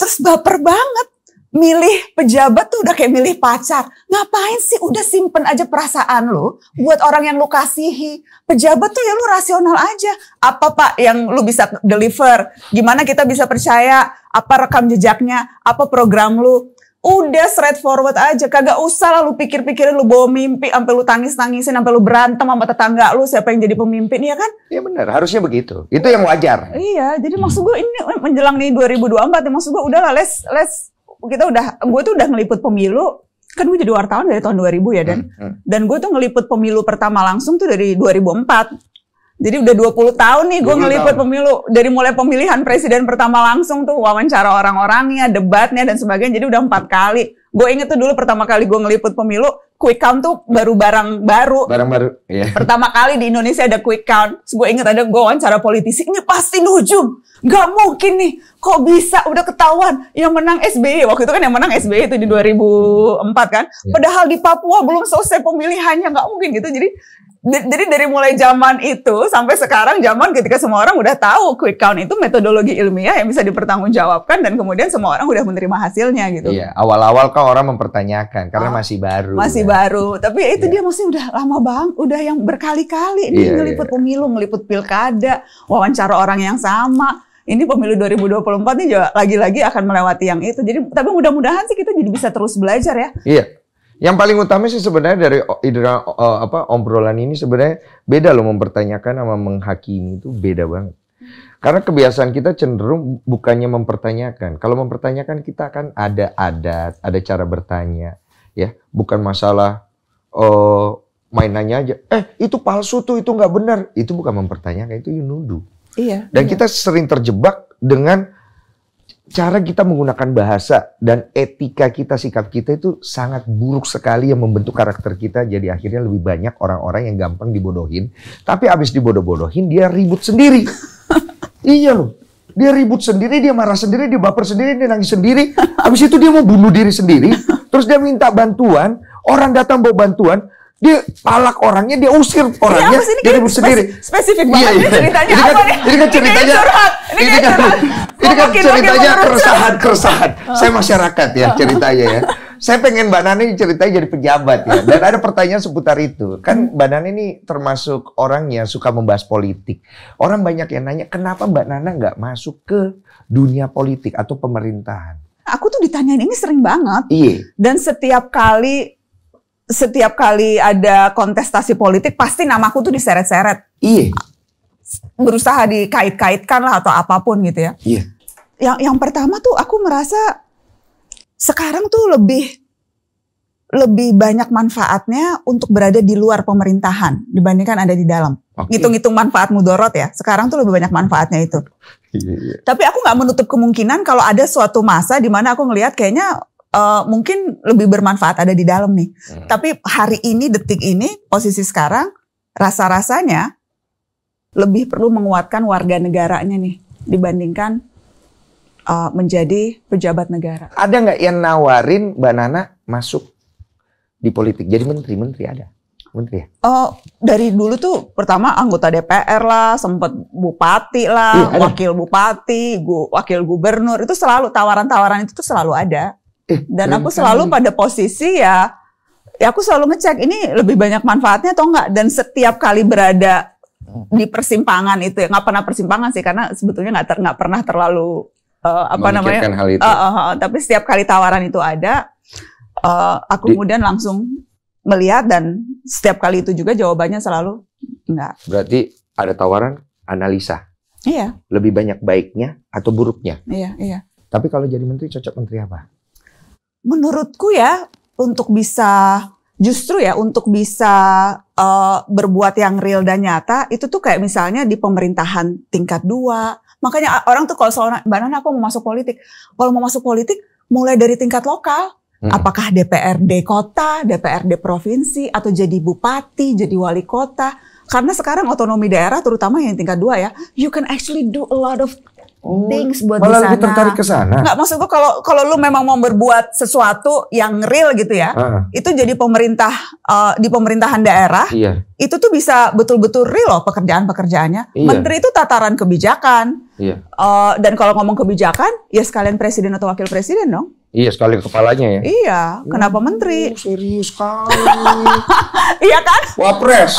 S1: terus baper banget milih pejabat tuh udah kayak milih pacar. Ngapain sih udah simpen aja perasaan lu buat orang yang lu kasihi. Pejabat tuh ya lu rasional aja. Apa Pak yang lu bisa deliver? Gimana kita bisa percaya? Apa rekam jejaknya? Apa program lu? udah straight forward aja kagak usah lah lu pikir-pikirin lu bawa mimpi sampai lu tangis-tangisin sampai lu berantem sama tetangga lu siapa yang jadi pemimpin ya kan iya benar
S2: harusnya begitu itu yang wajar
S1: iya jadi hmm. maksud gue ini eh, menjelang nih 2024 ya maksud gue lah les les kita udah gue tuh udah ngeliput pemilu kan gue jadi wartawan dari tahun 2000 ya dan hmm, hmm. dan gue tuh ngeliput pemilu pertama langsung tuh dari 2004 jadi udah 20 tahun nih gue ngeliput tahun. pemilu dari mulai pemilihan presiden pertama langsung tuh wawancara orang-orangnya, debatnya dan sebagainya. Jadi udah empat kali. Gue inget tuh dulu pertama kali gue ngeliput pemilu, quick count tuh baru barang baru.
S2: Barang baru, iya. [LAUGHS]
S1: Pertama kali di Indonesia ada quick count. gue inget ada gue wawancara politisi, ini pasti nujum. Gak mungkin nih, kok bisa udah ketahuan yang menang SBY. Waktu itu kan yang menang SBY itu di 2004 kan. Iya. Padahal di Papua belum selesai pemilihannya, gak mungkin gitu. Jadi jadi dari mulai zaman itu sampai sekarang zaman ketika semua orang udah tahu quick count itu metodologi ilmiah yang bisa dipertanggungjawabkan dan kemudian semua orang udah menerima hasilnya gitu. Iya,
S2: awal-awal kan orang mempertanyakan karena oh, masih baru. Masih ya.
S1: baru, tapi itu iya. dia masih udah lama banget, udah yang berkali-kali ini iya, ngeliput iya. pemilu, ngeliput pilkada, wawancara orang yang sama. Ini pemilu 2024 ini juga lagi-lagi akan melewati yang itu. Jadi tapi mudah-mudahan sih kita jadi bisa terus belajar ya.
S2: Iya yang paling utama sih sebenarnya dari idra, uh, apa obrolan ini sebenarnya beda loh mempertanyakan sama menghakimi itu beda banget. Hmm. Karena kebiasaan kita cenderung bukannya mempertanyakan. Kalau mempertanyakan kita akan ada adat, ada cara bertanya, ya bukan masalah uh, mainannya aja. Eh itu palsu tuh, itu nggak benar. Itu bukan mempertanyakan, itu you nuduh. Iya. Dan iya. kita sering terjebak dengan cara kita menggunakan bahasa dan etika kita, sikap kita itu sangat buruk sekali yang membentuk karakter kita. Jadi akhirnya lebih banyak orang-orang yang gampang dibodohin. Tapi abis dibodoh-bodohin dia ribut sendiri. [LAUGHS] iya loh. Dia ribut sendiri, dia marah sendiri, dia baper sendiri, dia nangis sendiri. Abis itu dia mau bunuh diri sendiri. [LAUGHS] Terus dia minta bantuan. Orang datang bawa bantuan dia palak orangnya, dia usir iya, orangnya, ya, dia ribut sendiri. Spesifik iya, banget iya, iya. ceritanya ini kan, apa nih? Ini kan ceritanya, ini, curhat. ini, ini kan, curhat. ini kan ceritanya keresahan-keresahan. [LAUGHS] Saya masyarakat ya ceritanya ya. Saya pengen Mbak Nani ceritanya jadi pejabat ya. Dan ada pertanyaan seputar itu. Kan hmm. Mbak Nani ini termasuk orang yang suka membahas politik. Orang banyak yang nanya, kenapa Mbak Nana nggak masuk ke dunia politik atau pemerintahan?
S1: Aku tuh ditanyain ini sering banget. Iya. Dan setiap kali setiap kali ada kontestasi politik pasti namaku tuh diseret-seret. Iya. Berusaha dikait-kaitkan lah atau apapun gitu ya. Iya. Yang yang pertama tuh aku merasa sekarang tuh lebih lebih banyak manfaatnya untuk berada di luar pemerintahan dibandingkan ada di dalam. ngitung ngitung okay. manfaat mudorot ya. Sekarang tuh lebih banyak manfaatnya itu. Iya, iya. Tapi aku nggak menutup kemungkinan kalau ada suatu masa di mana aku ngelihat kayaknya uh, mungkin lebih bermanfaat ada di dalam nih. Hmm. Tapi hari ini detik ini posisi sekarang rasa-rasanya lebih perlu menguatkan warga negaranya nih dibandingkan uh, menjadi pejabat negara.
S2: Ada nggak yang nawarin Mbak Nana masuk di politik jadi menteri-menteri ada? Menteri ya?
S1: Oh, dari dulu tuh pertama anggota DPR lah, sempet bupati lah, iya, wakil bupati, gu wakil gubernur itu selalu tawaran-tawaran itu tuh selalu ada. Eh, dan aku selalu kan? pada posisi ya, ya aku selalu ngecek ini lebih banyak manfaatnya atau enggak. Dan setiap kali berada di persimpangan itu ya nggak pernah persimpangan sih karena sebetulnya nggak ter, pernah terlalu uh, apa namanya hal itu. uh, uh, uh, tapi setiap kali tawaran itu ada uh, aku di, kemudian langsung melihat dan setiap kali itu juga jawabannya selalu enggak
S2: berarti ada tawaran analisa iya lebih banyak baiknya atau buruknya iya iya tapi kalau jadi menteri cocok menteri apa
S1: menurutku ya untuk bisa justru ya untuk bisa uh, berbuat yang real dan nyata itu tuh kayak misalnya di pemerintahan tingkat dua makanya orang tuh kalau soal mbak Nana aku mau masuk politik kalau mau masuk politik mulai dari tingkat lokal hmm. apakah DPRD kota DPRD provinsi atau jadi bupati jadi wali kota karena sekarang otonomi daerah terutama yang tingkat dua ya you can actually do a lot of oh, things buat malah di tertarik ke sana. Enggak, maksud gua kalau kalau lu memang mau berbuat sesuatu yang real gitu ya, uh. itu jadi pemerintah uh, di pemerintahan daerah. Iya. Itu tuh bisa betul-betul real loh pekerjaan-pekerjaannya. Iya. Menteri itu tataran kebijakan. Iya. Uh, dan kalau ngomong kebijakan, ya sekalian presiden atau wakil presiden dong.
S2: Iya sekali kepalanya ya.
S1: Iya, kenapa oh, menteri? Serius kali [LAUGHS] iya kan? Wapres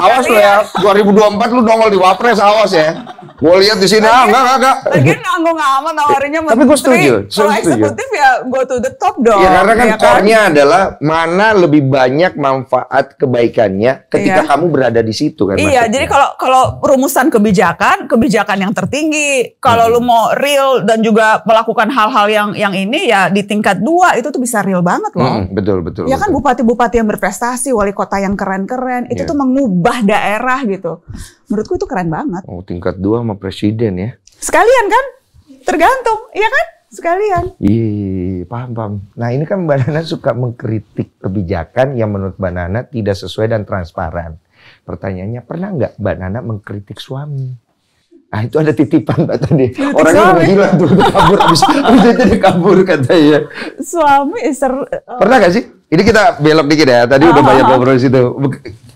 S1: awas lo ya,
S2: 2024 lu dongol di Wapres, awas ya. Gue lihat di sini, ah, enggak,
S1: enggak, enggak. Lagian nanggung aman nawarinnya Tapi gue setuju. Kalau eksekutif ya go to the top dong. Ya karena kan ya, kan? core-nya adalah
S2: mana lebih banyak manfaat kebaikannya ketika iya. kamu berada di situ kan. Iya,
S1: jadi kalau kalau rumusan kebijakan, kebijakan yang tertinggi. Kalau hmm. lu mau real dan juga melakukan hal-hal yang yang ini ya di tingkat dua itu tuh bisa real banget loh. Hmm,
S2: betul, betul. Ya kan
S1: bupati-bupati yang berprestasi, wali kota yang keren-keren, itu tuh mengubah daerah gitu. Menurutku itu keren banget. Oh,
S2: tingkat dua sama presiden ya.
S1: Sekalian kan? Tergantung, iya kan? sekalian.
S2: Iya, iya, iya, iya paham paham. Nah ini kan Banana suka mengkritik kebijakan yang menurut Banana tidak sesuai dan transparan. Pertanyaannya pernah nggak Banana mengkritik suami? Ah itu ada titipan Mbak tadi. Orangnya udah hilang tuh, kabur abis, abis itu dia kabur katanya.
S1: Suami ser. Pernah gak
S2: sih? Ini kita belok dikit ya. Tadi udah ah, banyak ah, ah. ngobrol di situ.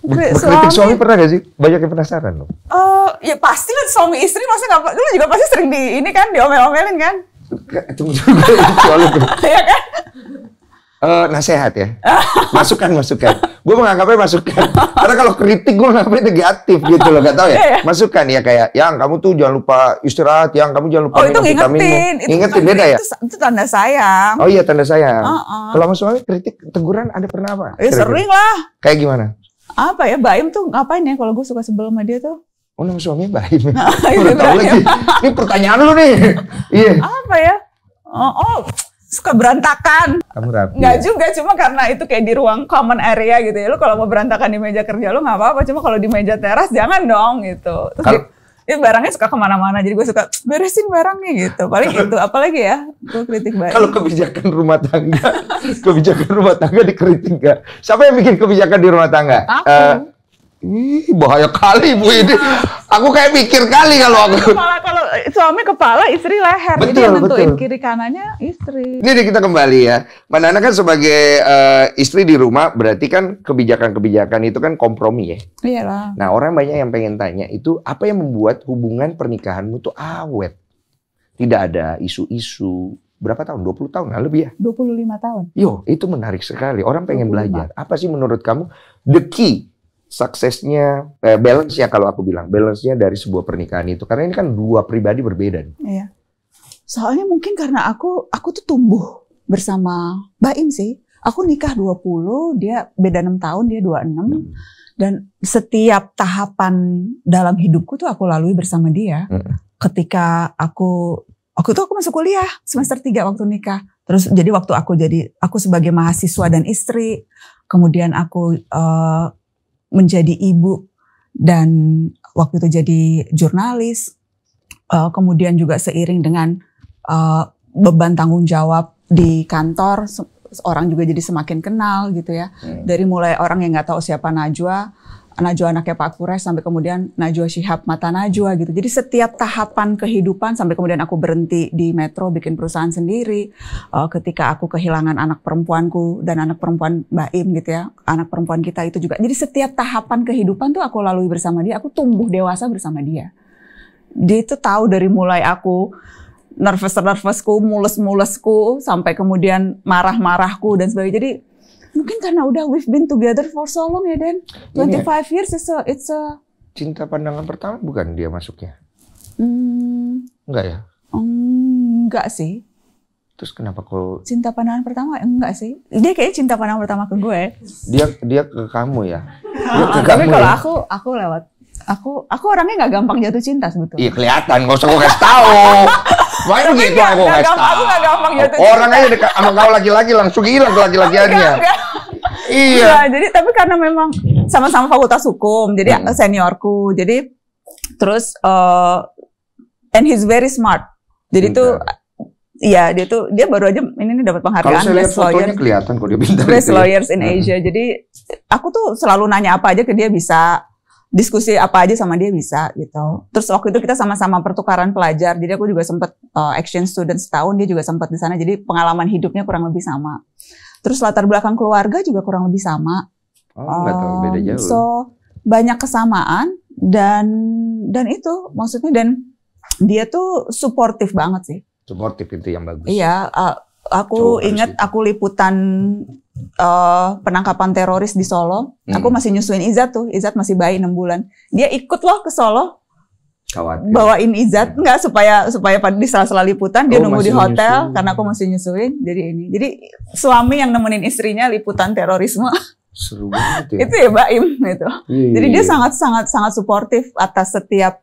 S1: Kritik suami, suami
S2: pernah gak sih? Banyak yang penasaran loh.
S1: uh, ya pasti lah suami istri masa nggak lu juga pasti sering di ini kan diomel-omelin kan?
S2: Tunggu tunggu itu. Iya kan? Uh, eh, nasehat ya, masukan masukan. Gue menganggapnya masukan. Karena kalau kritik gue menganggapnya negatif gitu loh, gak tau ya. Iya, iya. Masukan ya kayak, yang kamu tuh jangan lupa istirahat, yang kamu jangan lupa oh, minum vitamin. Itu ngingetin, itu, beda ya.
S1: Itu, tanda sayang. Oh iya
S2: tanda sayang. Uh -uh. Kalau sama suami kritik teguran ada pernah apa? Ya, sering lah. Kayak gimana?
S1: apa ya Baim tuh ngapain ya kalau gue suka sebel sama dia tuh
S2: Oh, nama suami Baim. Nah, Udah lagi.
S1: Ini pertanyaan lu nih. Iya. yeah. Apa ya? Oh, oh, suka berantakan. Kamu rapi. Enggak ya? juga, cuma karena itu kayak di ruang common area gitu ya. Lu kalau mau berantakan di meja kerja lu nggak apa-apa, cuma kalau di meja teras jangan dong gitu. Terus ini barangnya suka kemana-mana, jadi gue suka beresin barangnya gitu. Paling [LAUGHS] itu, apalagi ya, gue kritik banget. Kalau
S2: kebijakan rumah tangga, [LAUGHS] kebijakan rumah tangga dikritik gak? Siapa yang bikin kebijakan di rumah tangga? Aku. Uh, Ih, bahaya kali bu ini. Iya. Aku kayak mikir kali kalau iya, aku. Kepala,
S1: kalau suami kepala, istri leher. Betul, Jadi yang nentuin betul. kiri kanannya istri. ini
S2: kita kembali ya. Mbak kan sebagai uh, istri di rumah berarti kan kebijakan-kebijakan itu kan kompromi ya. iya lah Nah orang banyak yang pengen tanya itu apa yang membuat hubungan pernikahanmu tuh awet? Tidak ada isu-isu, berapa tahun? 20 tahun nah lebih ya? 25 tahun. Yo, itu menarik sekali. Orang pengen 25. belajar. Apa sih menurut kamu the key suksesnya eh, balance ya kalau aku bilang balance-nya dari sebuah pernikahan itu karena ini kan dua pribadi berbeda.
S1: Iya. Soalnya mungkin karena aku aku tuh tumbuh bersama Baim sih. Aku nikah 20, dia beda 6 tahun, dia 26. Hmm. Dan setiap tahapan dalam hidupku tuh aku lalui bersama dia. Hmm. Ketika aku aku tuh aku masuk kuliah semester 3 waktu nikah. Terus jadi waktu aku jadi aku sebagai mahasiswa dan istri, kemudian aku uh, menjadi ibu dan waktu itu jadi jurnalis. Uh, kemudian juga seiring dengan uh, beban tanggung jawab di kantor, orang juga jadi semakin kenal gitu ya. Hmm. Dari mulai orang yang nggak tahu siapa Najwa Najwa anaknya Pak Kures sampai kemudian Najwa Shihab Mata Najwa gitu. Jadi setiap tahapan kehidupan sampai kemudian aku berhenti di Metro bikin perusahaan sendiri. Uh, ketika aku kehilangan anak perempuanku dan anak perempuan Mbak Im gitu ya. Anak perempuan kita itu juga. Jadi setiap tahapan kehidupan tuh aku lalui bersama dia. Aku tumbuh dewasa bersama dia. Dia itu tahu dari mulai aku nervous-nervousku, mules-mulesku, sampai kemudian marah-marahku dan sebagainya. Jadi Mungkin karena udah we've been together for so long ya Den. 25 iya. five years is a, it's a
S2: cinta pandangan pertama bukan dia masuknya? Hmm. Enggak ya?
S1: Hmm. enggak sih.
S2: Terus kenapa kok?
S1: cinta pandangan pertama enggak sih? Dia kayak cinta pandangan pertama ke gue. Dia
S2: dia ke kamu ya.
S1: Dia ke ah, Tapi kamu kalau ya? aku aku lewat aku aku orangnya nggak gampang jatuh cinta sebetulnya. Iya
S2: kelihatan, nggak usah gue kasih tahu.
S1: [LAUGHS] Makanya begitu aku guys. Aku gak gampang gitu, jatuh cinta. Orang aja dekat sama kau lagi-lagi langsung gila hilang lagi lakiannya Iya. Nah, jadi tapi karena memang sama-sama fakultas hukum, jadi hmm. seniorku. Jadi terus uh, and he's very smart. Jadi itu iya. iya, dia tuh dia baru aja ini nih dapat penghargaan Kalau saya lihat kelihatan kok
S2: dia pintar. Best gitu ya. lawyers in
S1: Asia. Jadi aku tuh selalu nanya apa aja ke dia bisa diskusi apa aja sama dia bisa gitu. Terus waktu itu kita sama-sama pertukaran pelajar. Jadi aku juga sempat uh, eh, exchange student setahun, dia juga sempat di sana. Jadi pengalaman hidupnya kurang lebih sama. Terus latar belakang keluarga juga kurang lebih sama. Oh, um, tahu beda jauh. So banyak kesamaan dan dan itu maksudnya dan dia tuh suportif banget sih.
S2: Suportif itu yang bagus.
S1: Iya, uh, aku inget ingat aku liputan uh, penangkapan teroris di Solo. Hmm. Aku masih nyusuin Izat tuh. Izat masih bayi 6 bulan. Dia ikut loh ke Solo. Khawatir. Bawain Izat enggak hmm. supaya supaya di sela-sela liputan dia oh, nunggu di hotel nyusuin. karena aku masih nyusuin. Jadi ini. Jadi suami yang nemenin istrinya liputan terorisme. Seru banget ya. [LAUGHS] itu ya Baim itu. Iya, iya, Jadi dia iya. sangat sangat sangat suportif atas setiap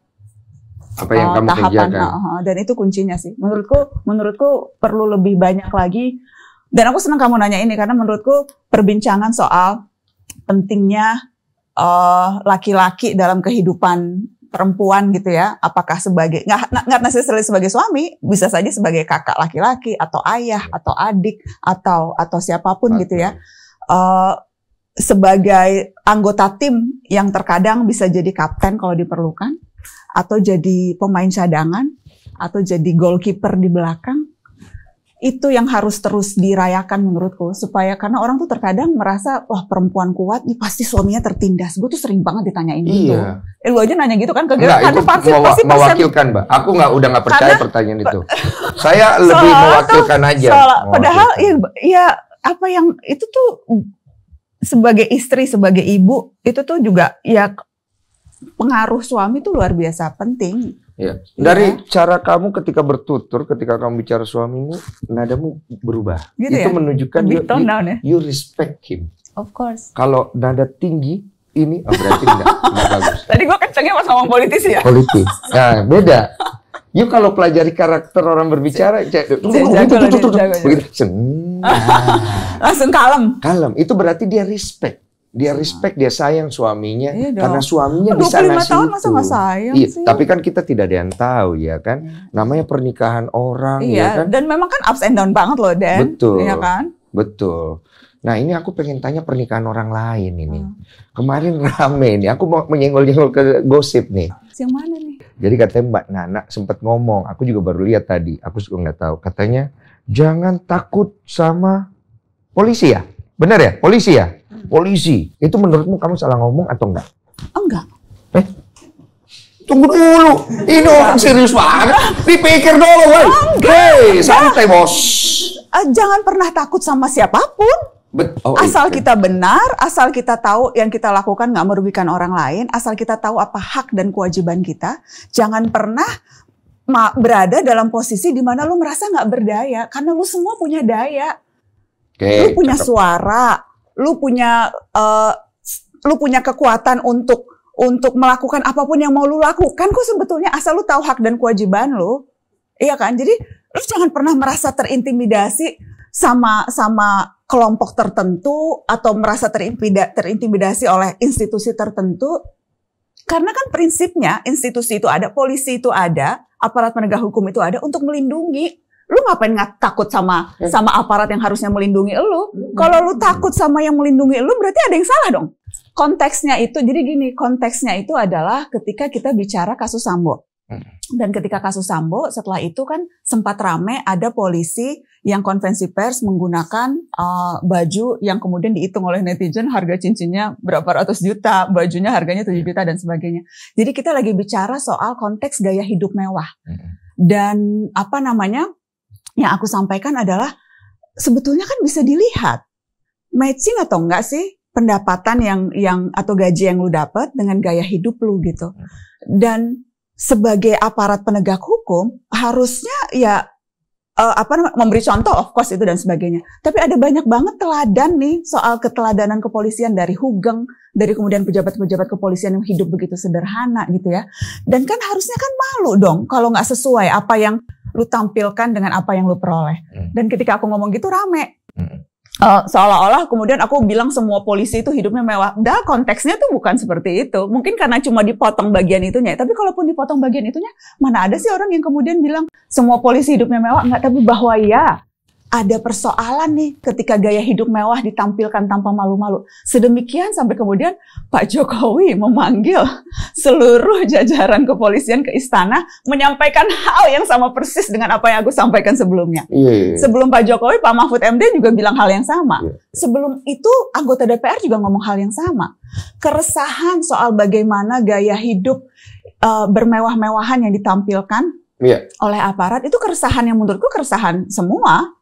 S2: apa yang uh, kamu tahapan kerjakan. Uh,
S1: dan itu kuncinya sih. Menurutku menurutku perlu lebih banyak lagi. Dan aku senang kamu nanya ini karena menurutku perbincangan soal pentingnya laki-laki uh, dalam kehidupan perempuan gitu ya, apakah sebagai nggak nggak necessarily sebagai suami, bisa saja sebagai kakak laki-laki atau ayah iya. atau adik atau atau siapapun gitu ya, uh, sebagai anggota tim yang terkadang bisa jadi kapten kalau diperlukan, atau jadi pemain cadangan atau jadi goalkeeper di belakang itu yang harus terus dirayakan menurutku supaya karena orang tuh terkadang merasa wah perempuan kuat nih pasti suaminya tertindas gue tuh sering banget ditanyain gitu. iya. gitu eh, lu aja nanya gitu kan ke gue kan pasti mewa pasti mewakilkan
S2: mbak aku nggak udah nggak percaya karena, pertanyaan itu saya [LAUGHS] lebih mewakilkan tuh, aja soal, mewakilkan. padahal
S1: ya, ya apa yang itu tuh sebagai istri sebagai ibu itu tuh juga ya pengaruh suami itu luar biasa penting.
S2: Ya. Dari ya. cara kamu ketika bertutur, ketika kamu bicara suamimu, nadamu berubah. Gitu itu ya? menunjukkan you, you, down, ya? you respect him. Of course. Kalau nada tinggi, ini oh berarti enggak,
S1: enggak bagus. Tadi gua kencengnya pas ngomong politis ya. Politis.
S2: Nah, beda. Yuk kalau pelajari karakter orang berbicara, begitu langsung kalem. Kalem, itu berarti dia respect. Dia iya. respect, dia sayang suaminya iya karena suaminya bisa ngasih tahun itu. masa gak sayang iya, sih. Tapi kan kita tidak ada yang tahu ya kan. Iya. Namanya pernikahan orang iya, ya kan.
S1: Dan memang kan ups and down banget loh Dan. Betul. Ya kan?
S2: Betul. Nah ini aku pengen tanya pernikahan orang lain ini. Hmm. Kemarin rame nih, aku mau menyenggol-nyenggol ke gosip nih. Yang mana nih? Jadi katanya Mbak Nana sempat ngomong, aku juga baru lihat tadi, aku suka nggak tahu. Katanya jangan takut sama polisi ya, benar ya polisi ya? polisi. Itu menurutmu kamu salah ngomong atau enggak? Enggak.
S1: Eh? Tunggu dulu. Ini orang serius banget. Dipikir dulu, woi. Hei, santai, Bos. Uh, jangan pernah takut sama siapapun. Bet oh, iya, asal okay. Iya. kita benar, asal kita tahu yang kita lakukan nggak merugikan orang lain, asal kita tahu apa hak dan kewajiban kita, jangan pernah berada dalam posisi di mana lu merasa nggak berdaya karena lu semua punya daya. Okay, lu punya cakep. suara, lu punya uh, lu punya kekuatan untuk untuk melakukan apapun yang mau lu lakukan kok sebetulnya asal lu tahu hak dan kewajiban lu. Iya kan? Jadi lu jangan pernah merasa terintimidasi sama sama kelompok tertentu atau merasa terintimidasi, terintimidasi oleh institusi tertentu. Karena kan prinsipnya institusi itu ada, polisi itu ada, aparat penegak hukum itu ada untuk melindungi lu ngapain nggak takut sama hmm. sama aparat yang harusnya melindungi lu? Hmm. Kalau lu takut sama yang melindungi lu, berarti ada yang salah dong. Konteksnya itu, jadi gini, konteksnya itu adalah ketika kita bicara kasus Sambo. Hmm. Dan ketika kasus Sambo, setelah itu kan sempat rame ada polisi yang konvensi pers menggunakan uh, baju yang kemudian dihitung oleh netizen harga cincinnya berapa ratus juta, bajunya harganya 7 juta dan sebagainya. Jadi kita lagi bicara soal konteks gaya hidup mewah. Dan apa namanya? yang aku sampaikan adalah sebetulnya kan bisa dilihat matching atau enggak sih pendapatan yang yang atau gaji yang lu dapat dengan gaya hidup lu gitu. Hmm. Dan sebagai aparat penegak hukum harusnya ya uh, apa memberi contoh of course itu dan sebagainya. Tapi ada banyak banget teladan nih soal keteladanan kepolisian dari Hugeng, dari kemudian pejabat-pejabat kepolisian yang hidup begitu sederhana gitu ya. Dan kan harusnya kan malu dong kalau nggak sesuai apa yang lu tampilkan dengan apa yang lu peroleh. Hmm. Dan ketika aku ngomong gitu rame uh, seolah-olah kemudian aku bilang semua polisi itu hidupnya mewah. dah konteksnya tuh bukan seperti itu. Mungkin karena cuma dipotong bagian itunya. Tapi kalaupun dipotong bagian itunya, mana ada sih orang yang kemudian bilang semua polisi hidupnya mewah? Enggak, tapi bahwa ya ada persoalan nih ketika gaya hidup mewah ditampilkan tanpa malu-malu. Sedemikian sampai kemudian Pak Jokowi memanggil seluruh jajaran kepolisian ke istana menyampaikan hal yang sama persis dengan apa yang aku sampaikan sebelumnya. Yeah, iya, iya. Sebelum Pak Jokowi, Pak Mahfud MD juga bilang hal yang sama. Iya. Sebelum itu anggota DPR juga ngomong hal yang sama. Keresahan soal bagaimana gaya hidup uh, bermewah-mewahan yang ditampilkan yeah. oleh aparat itu keresahan yang menurutku keresahan semua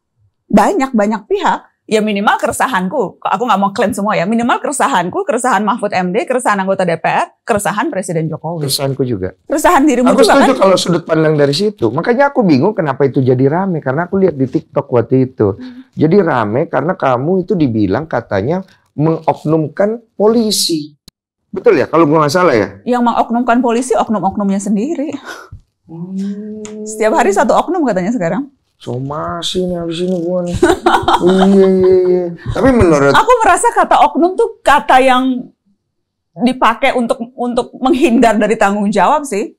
S1: banyak-banyak pihak, ya minimal keresahanku, aku nggak mau klaim semua ya, minimal keresahanku, keresahan Mahfud MD, keresahan anggota DPR, keresahan Presiden Jokowi. Keresahanku juga. Keresahan dirimu aku juga setuju kan? kalau
S2: sudut pandang dari situ. Makanya aku bingung kenapa itu jadi rame, karena aku lihat di TikTok waktu itu. Hmm. Jadi rame karena kamu itu dibilang katanya mengoknumkan polisi. Betul ya? Kalau gue nggak salah ya?
S1: Yang mengoknumkan polisi, oknum-oknumnya sendiri. Hmm. Setiap hari satu oknum katanya sekarang somasi nih abis ini gue nih. [LAUGHS]
S2: Iya, iya iya iya.
S1: Tapi menurut aku merasa kata oknum tuh kata yang dipakai untuk untuk menghindar dari tanggung jawab sih.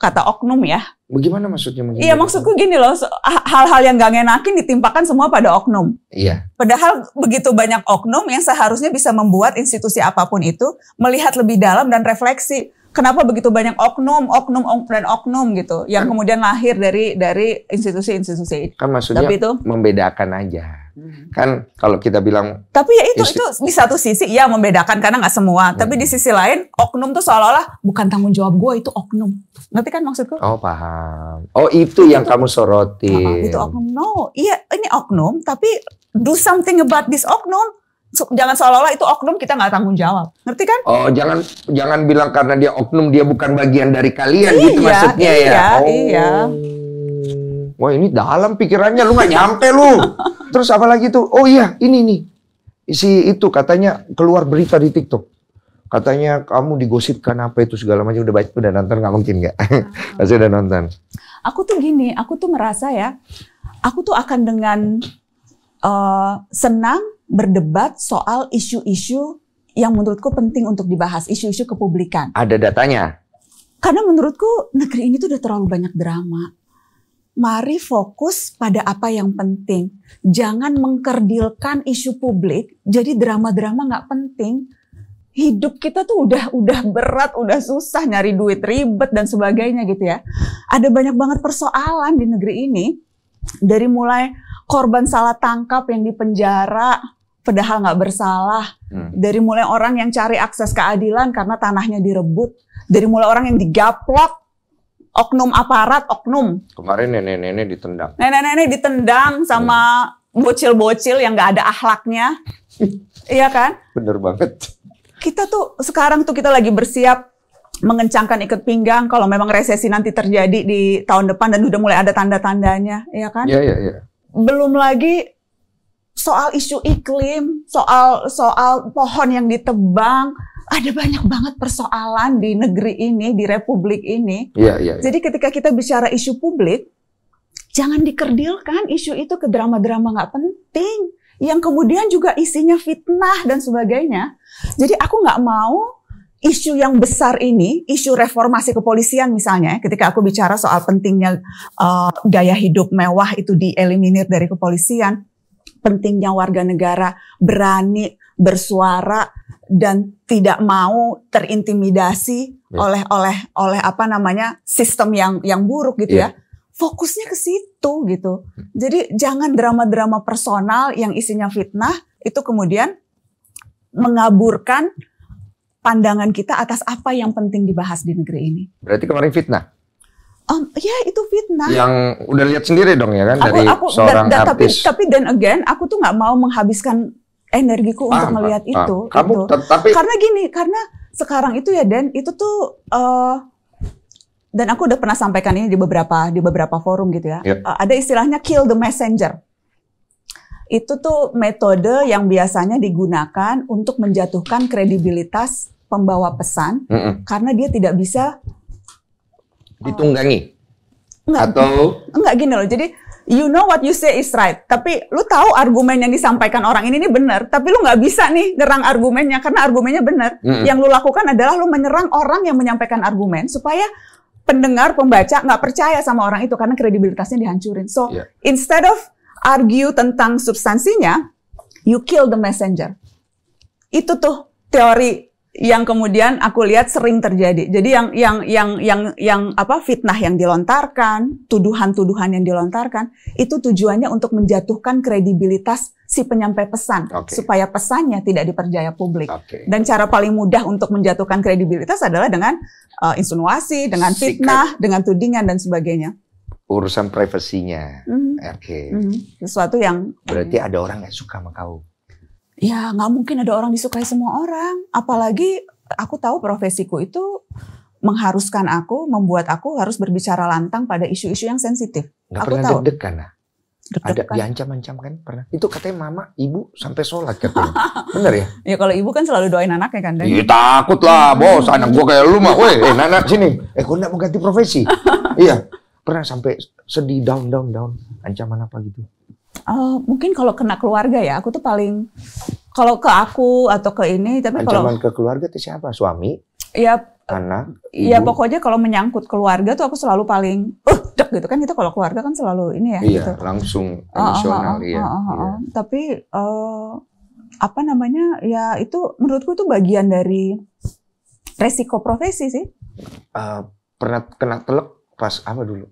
S1: Kata oknum ya. Bagaimana maksudnya? Iya maksudku gini loh, hal-hal yang gak ngenakin ditimpakan semua pada oknum. Iya. Padahal begitu banyak oknum yang seharusnya bisa membuat institusi apapun itu melihat lebih dalam dan refleksi kenapa begitu banyak oknum, oknum, oknum dan oknum gitu yang kan. kemudian lahir dari dari institusi-institusi itu. Kan maksudnya Tapi itu,
S2: membedakan aja. Hmm. Kan kalau kita bilang
S1: Tapi ya itu itu di satu sisi ya membedakan karena nggak semua, hmm. tapi di sisi lain oknum tuh seolah-olah bukan tanggung jawab gue itu oknum. Ngerti kan maksudku? Oh,
S2: paham. Oh, itu, yang itu, kamu soroti. Ah, itu oknum.
S1: No, iya ini oknum tapi do something about this oknum jangan seolah-olah itu oknum kita nggak tanggung jawab. Ngerti kan? Oh,
S2: jangan jangan bilang karena dia oknum dia bukan bagian dari kalian gitu iya, gitu maksudnya ya. iya, ya. Oh. Iya. Wah, ini dalam pikirannya lu nggak nyampe lu. [LAUGHS] Terus apa lagi tuh? Oh iya, ini nih. isi itu katanya keluar berita di TikTok. Katanya kamu digosipkan apa itu segala macam udah baca udah nonton nggak mungkin nggak? Ah. [LAUGHS] Pasti udah nonton.
S1: Aku tuh gini, aku tuh merasa ya, aku tuh akan dengan uh, senang berdebat soal isu-isu yang menurutku penting untuk dibahas, isu-isu kepublikan.
S2: Ada datanya?
S1: Karena menurutku negeri ini tuh udah terlalu banyak drama. Mari fokus pada apa yang penting. Jangan mengkerdilkan isu publik. Jadi drama-drama nggak penting. Hidup kita tuh udah udah berat, udah susah nyari duit, ribet dan sebagainya gitu ya. Ada banyak banget persoalan di negeri ini. Dari mulai korban salah tangkap yang di penjara padahal nggak bersalah. Hmm. Dari mulai orang yang cari akses keadilan karena tanahnya direbut, dari mulai orang yang digaplok oknum aparat, oknum.
S2: Kemarin nenek-nenek ditendang.
S1: Nenek-nenek ditendang sama bocil-bocil yang nggak ada ahlaknya. [LAUGHS] iya kan? Bener banget. Kita tuh sekarang tuh kita lagi bersiap mengencangkan ikat pinggang kalau memang resesi nanti terjadi di tahun depan dan udah mulai ada tanda-tandanya, iya kan? Iya, iya, iya. Belum lagi soal isu iklim, soal soal pohon yang ditebang, ada banyak banget persoalan di negeri ini, di republik ini. Iya, iya. Ya. Jadi ketika kita bicara isu publik, jangan dikerdilkan isu itu ke drama-drama nggak penting, yang kemudian juga isinya fitnah dan sebagainya. Jadi aku nggak mau isu yang besar ini, isu reformasi kepolisian misalnya, ketika aku bicara soal pentingnya uh, gaya hidup mewah itu dieliminir dari kepolisian, pentingnya warga negara berani bersuara dan tidak mau terintimidasi iya. oleh oleh oleh apa namanya sistem yang yang buruk gitu yeah. ya iya. fokusnya ke situ gitu. Jadi jangan drama-drama personal yang isinya fitnah itu kemudian mengaburkan pandangan kita atas apa yang penting dibahas di negeri ini.
S2: Berarti kemarin fitnah?
S1: Um, ya itu fitnah. Yang
S2: udah lihat sendiri dong ya kan aku, dari aku, seorang da, da, artis. Tapi,
S1: tapi dan again, aku tuh nggak mau menghabiskan energiku ah, untuk melihat ah, itu. Ah. Kamu gitu. tapi karena gini, karena sekarang itu ya dan itu tuh uh, dan aku udah pernah sampaikan ini di beberapa di beberapa forum gitu ya. Yeah. Ya. Uh, ada istilahnya kill the messenger. Itu tuh metode yang biasanya digunakan untuk menjatuhkan kredibilitas pembawa pesan mm -mm. karena dia tidak bisa
S2: Oh. ditunggangi? Enggak, Atau
S1: enggak gini loh. Jadi you know what you say is right, tapi lu tahu argumen yang disampaikan orang ini ini benar, tapi lu nggak bisa nih nyerang argumennya karena argumennya benar. Mm -hmm. Yang lu lakukan adalah lu menyerang orang yang menyampaikan argumen supaya pendengar pembaca nggak percaya sama orang itu karena kredibilitasnya dihancurin. So yeah. instead of argue tentang substansinya, you kill the messenger. Itu tuh teori yang kemudian aku lihat sering terjadi. Jadi yang yang yang yang yang apa fitnah yang dilontarkan, tuduhan-tuduhan yang dilontarkan itu tujuannya untuk menjatuhkan kredibilitas si penyampai pesan okay. supaya pesannya tidak dipercaya publik. Okay. Dan cara paling mudah untuk menjatuhkan kredibilitas adalah dengan uh, insinuasi, dengan fitnah, Secret. dengan tudingan dan sebagainya.
S2: Urusan privasinya. Mm -hmm. Oke. Okay. Mm
S1: -hmm. Sesuatu yang
S2: Berarti ada orang yang suka sama kau
S1: ya nggak mungkin ada orang disukai semua orang. Apalagi aku tahu profesiku itu mengharuskan aku, membuat aku harus berbicara lantang pada isu-isu yang sensitif. Gak aku pernah tahu.
S2: deg-degan lah. Deg ada diancam-ancam kan pernah.
S1: Itu katanya mama, ibu sampai sholat katanya. [LAUGHS] Bener ya? Ya kalau ibu kan selalu doain anaknya kan. Dan... Ya
S2: takut lah bos, anak gua kayak lu mah. Weh, eh anak sini. Eh kok mau ganti profesi? [LAUGHS] iya. Pernah sampai sedih down down down. Ancaman apa gitu
S1: uh, mungkin kalau kena keluarga ya, aku tuh paling kalau ke aku atau ke ini, tapi Ancaman
S2: kalau ke keluarga itu siapa? Suami? Iya. Anak? Iya pokoknya
S1: kalau menyangkut keluarga tuh aku selalu paling uh dek gitu kan kita kalau keluarga kan selalu ini ya. Iya gitu.
S2: langsung emosional uh, uh, uh, ya. Uh, uh,
S1: uh, uh. Tapi uh, apa namanya ya itu menurutku itu bagian dari resiko profesi sih.
S2: Uh, pernah kena telek pas apa dulu?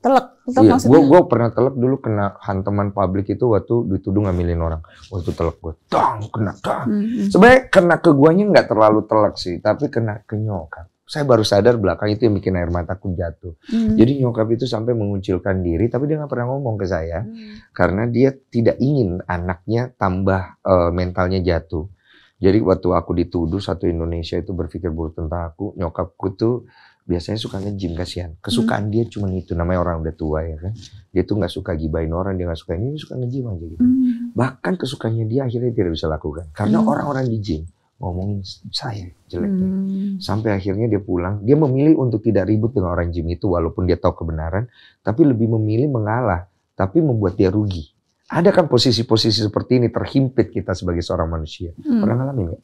S1: telek iya, maksudnya gue
S2: pernah telek dulu kena hantaman publik itu waktu dituduh ngambilin orang waktu telek gue dong kena dong
S1: hmm. sebenarnya
S2: kena ke guanya nggak terlalu telek sih tapi kena ke nyokap saya baru sadar belakang itu yang bikin air mataku jatuh. Hmm. Jadi nyokap itu sampai mengunculkan diri, tapi dia nggak pernah ngomong ke saya hmm. karena dia tidak ingin anaknya tambah uh, mentalnya jatuh. Jadi waktu aku dituduh satu Indonesia itu berpikir buruk tentang aku, nyokapku tuh biasanya suka nge-gym kasihan. Hmm. Kesukaan hmm. dia cuma itu namanya orang udah tua ya kan. Dia tuh nggak suka gibain orang, dia nggak suka ini, suka nge-gym aja gitu. Hmm. Bahkan kesukaannya dia akhirnya tidak bisa lakukan karena hmm. orang-orang hmm. di gym ngomongin saya jeleknya. Hmm. Sampai akhirnya dia pulang, dia memilih untuk tidak ribut dengan orang gym itu walaupun dia tahu kebenaran, tapi lebih memilih mengalah tapi membuat dia rugi. Ada kan posisi-posisi seperti ini terhimpit kita sebagai seorang manusia. Hmm. Pernah ngalamin nggak?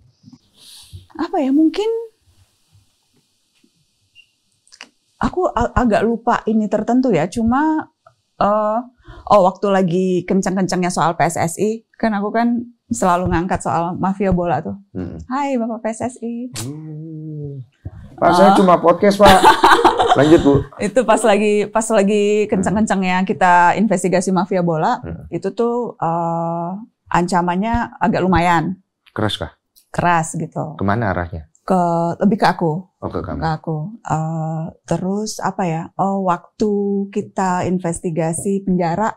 S1: Apa ya mungkin aku agak lupa ini tertentu ya cuma uh, oh waktu lagi kencang-kencangnya soal PSSI kan aku kan selalu ngangkat soal mafia bola tuh hmm. Hai bapak PSSI hmm. Pak uh. saya eh. cuma podcast
S2: pak [LAUGHS] lanjut bu
S1: itu pas lagi pas lagi kencang-kencangnya kita investigasi mafia bola hmm. itu tuh uh, ancamannya agak lumayan keras kah keras gitu
S2: kemana arahnya
S1: ke lebih ke aku Oh, ke kamu. Ke aku. Uh, terus apa ya? Oh, waktu kita investigasi penjara,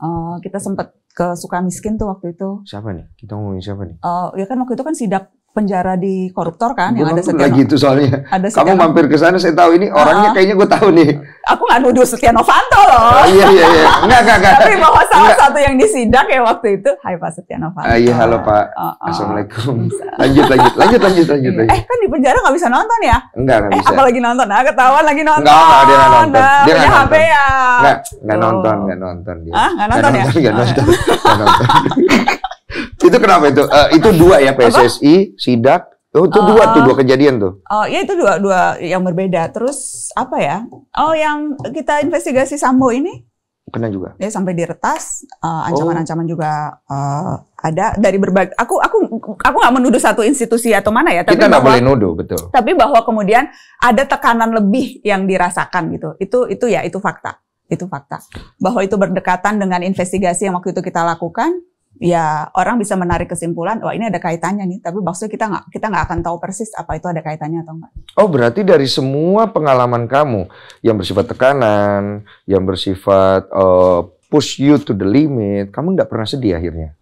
S1: uh, kita sempat ke suka miskin tuh waktu itu.
S2: Siapa nih? Kita ngomongin siapa nih?
S1: Uh, ya kan waktu itu kan sidak penjara di koruptor kan gua yang ada Setia Lagi
S2: itu soalnya. Ada Setia Kamu mampir ke sana saya tahu ini ah. orangnya kayaknya gue tahu nih.
S1: Aku nggak nuduh Setia Novanto loh. Uh, iya iya iya. Enggak enggak enggak. Tapi bahwa salah enggak. satu yang disidak ya waktu itu, "Hai Pak Setia Novanto." Uh, iya, halo Pak.
S2: Uh, -oh. Assalamualaikum. [LAUGHS] lanjut lanjut lanjut lanjut iya. lanjut. Eh, kan
S1: di penjara nggak bisa nonton ya?
S2: Enggak, enggak eh, bisa. Eh, apalagi
S1: nonton. Ah, ketahuan lagi nonton. Enggak, enggak dia nggak nonton. Nah, dia nggak nonton. HP ya.
S2: Enggak, enggak nonton, enggak oh. nonton dia. Ah, enggak nonton ya? Enggak nonton. Oh, ya. [LAUGHS] itu kenapa itu? Uh, itu dua ya PSSI, apa? sidak. Oh, itu uh, dua oh. tuh dua kejadian tuh.
S1: Oh, ya itu dua dua yang berbeda. Terus apa ya? Oh, yang kita investigasi Sambo ini kena juga. Ya sampai diretas, uh, ancaman-ancaman oh. juga uh, ada dari berbagai. Aku aku aku nggak menuduh satu institusi atau mana ya. Tapi Kita nggak boleh
S2: nuduh betul.
S1: Tapi bahwa kemudian ada tekanan lebih yang dirasakan gitu. Itu itu ya itu fakta. Itu fakta bahwa itu berdekatan dengan investigasi yang waktu itu kita lakukan ya orang bisa menarik kesimpulan wah ini ada kaitannya nih tapi maksudnya kita nggak kita nggak akan tahu persis apa itu ada kaitannya atau enggak
S2: oh berarti dari semua pengalaman kamu yang bersifat tekanan yang bersifat uh, push you to the limit kamu nggak pernah sedih akhirnya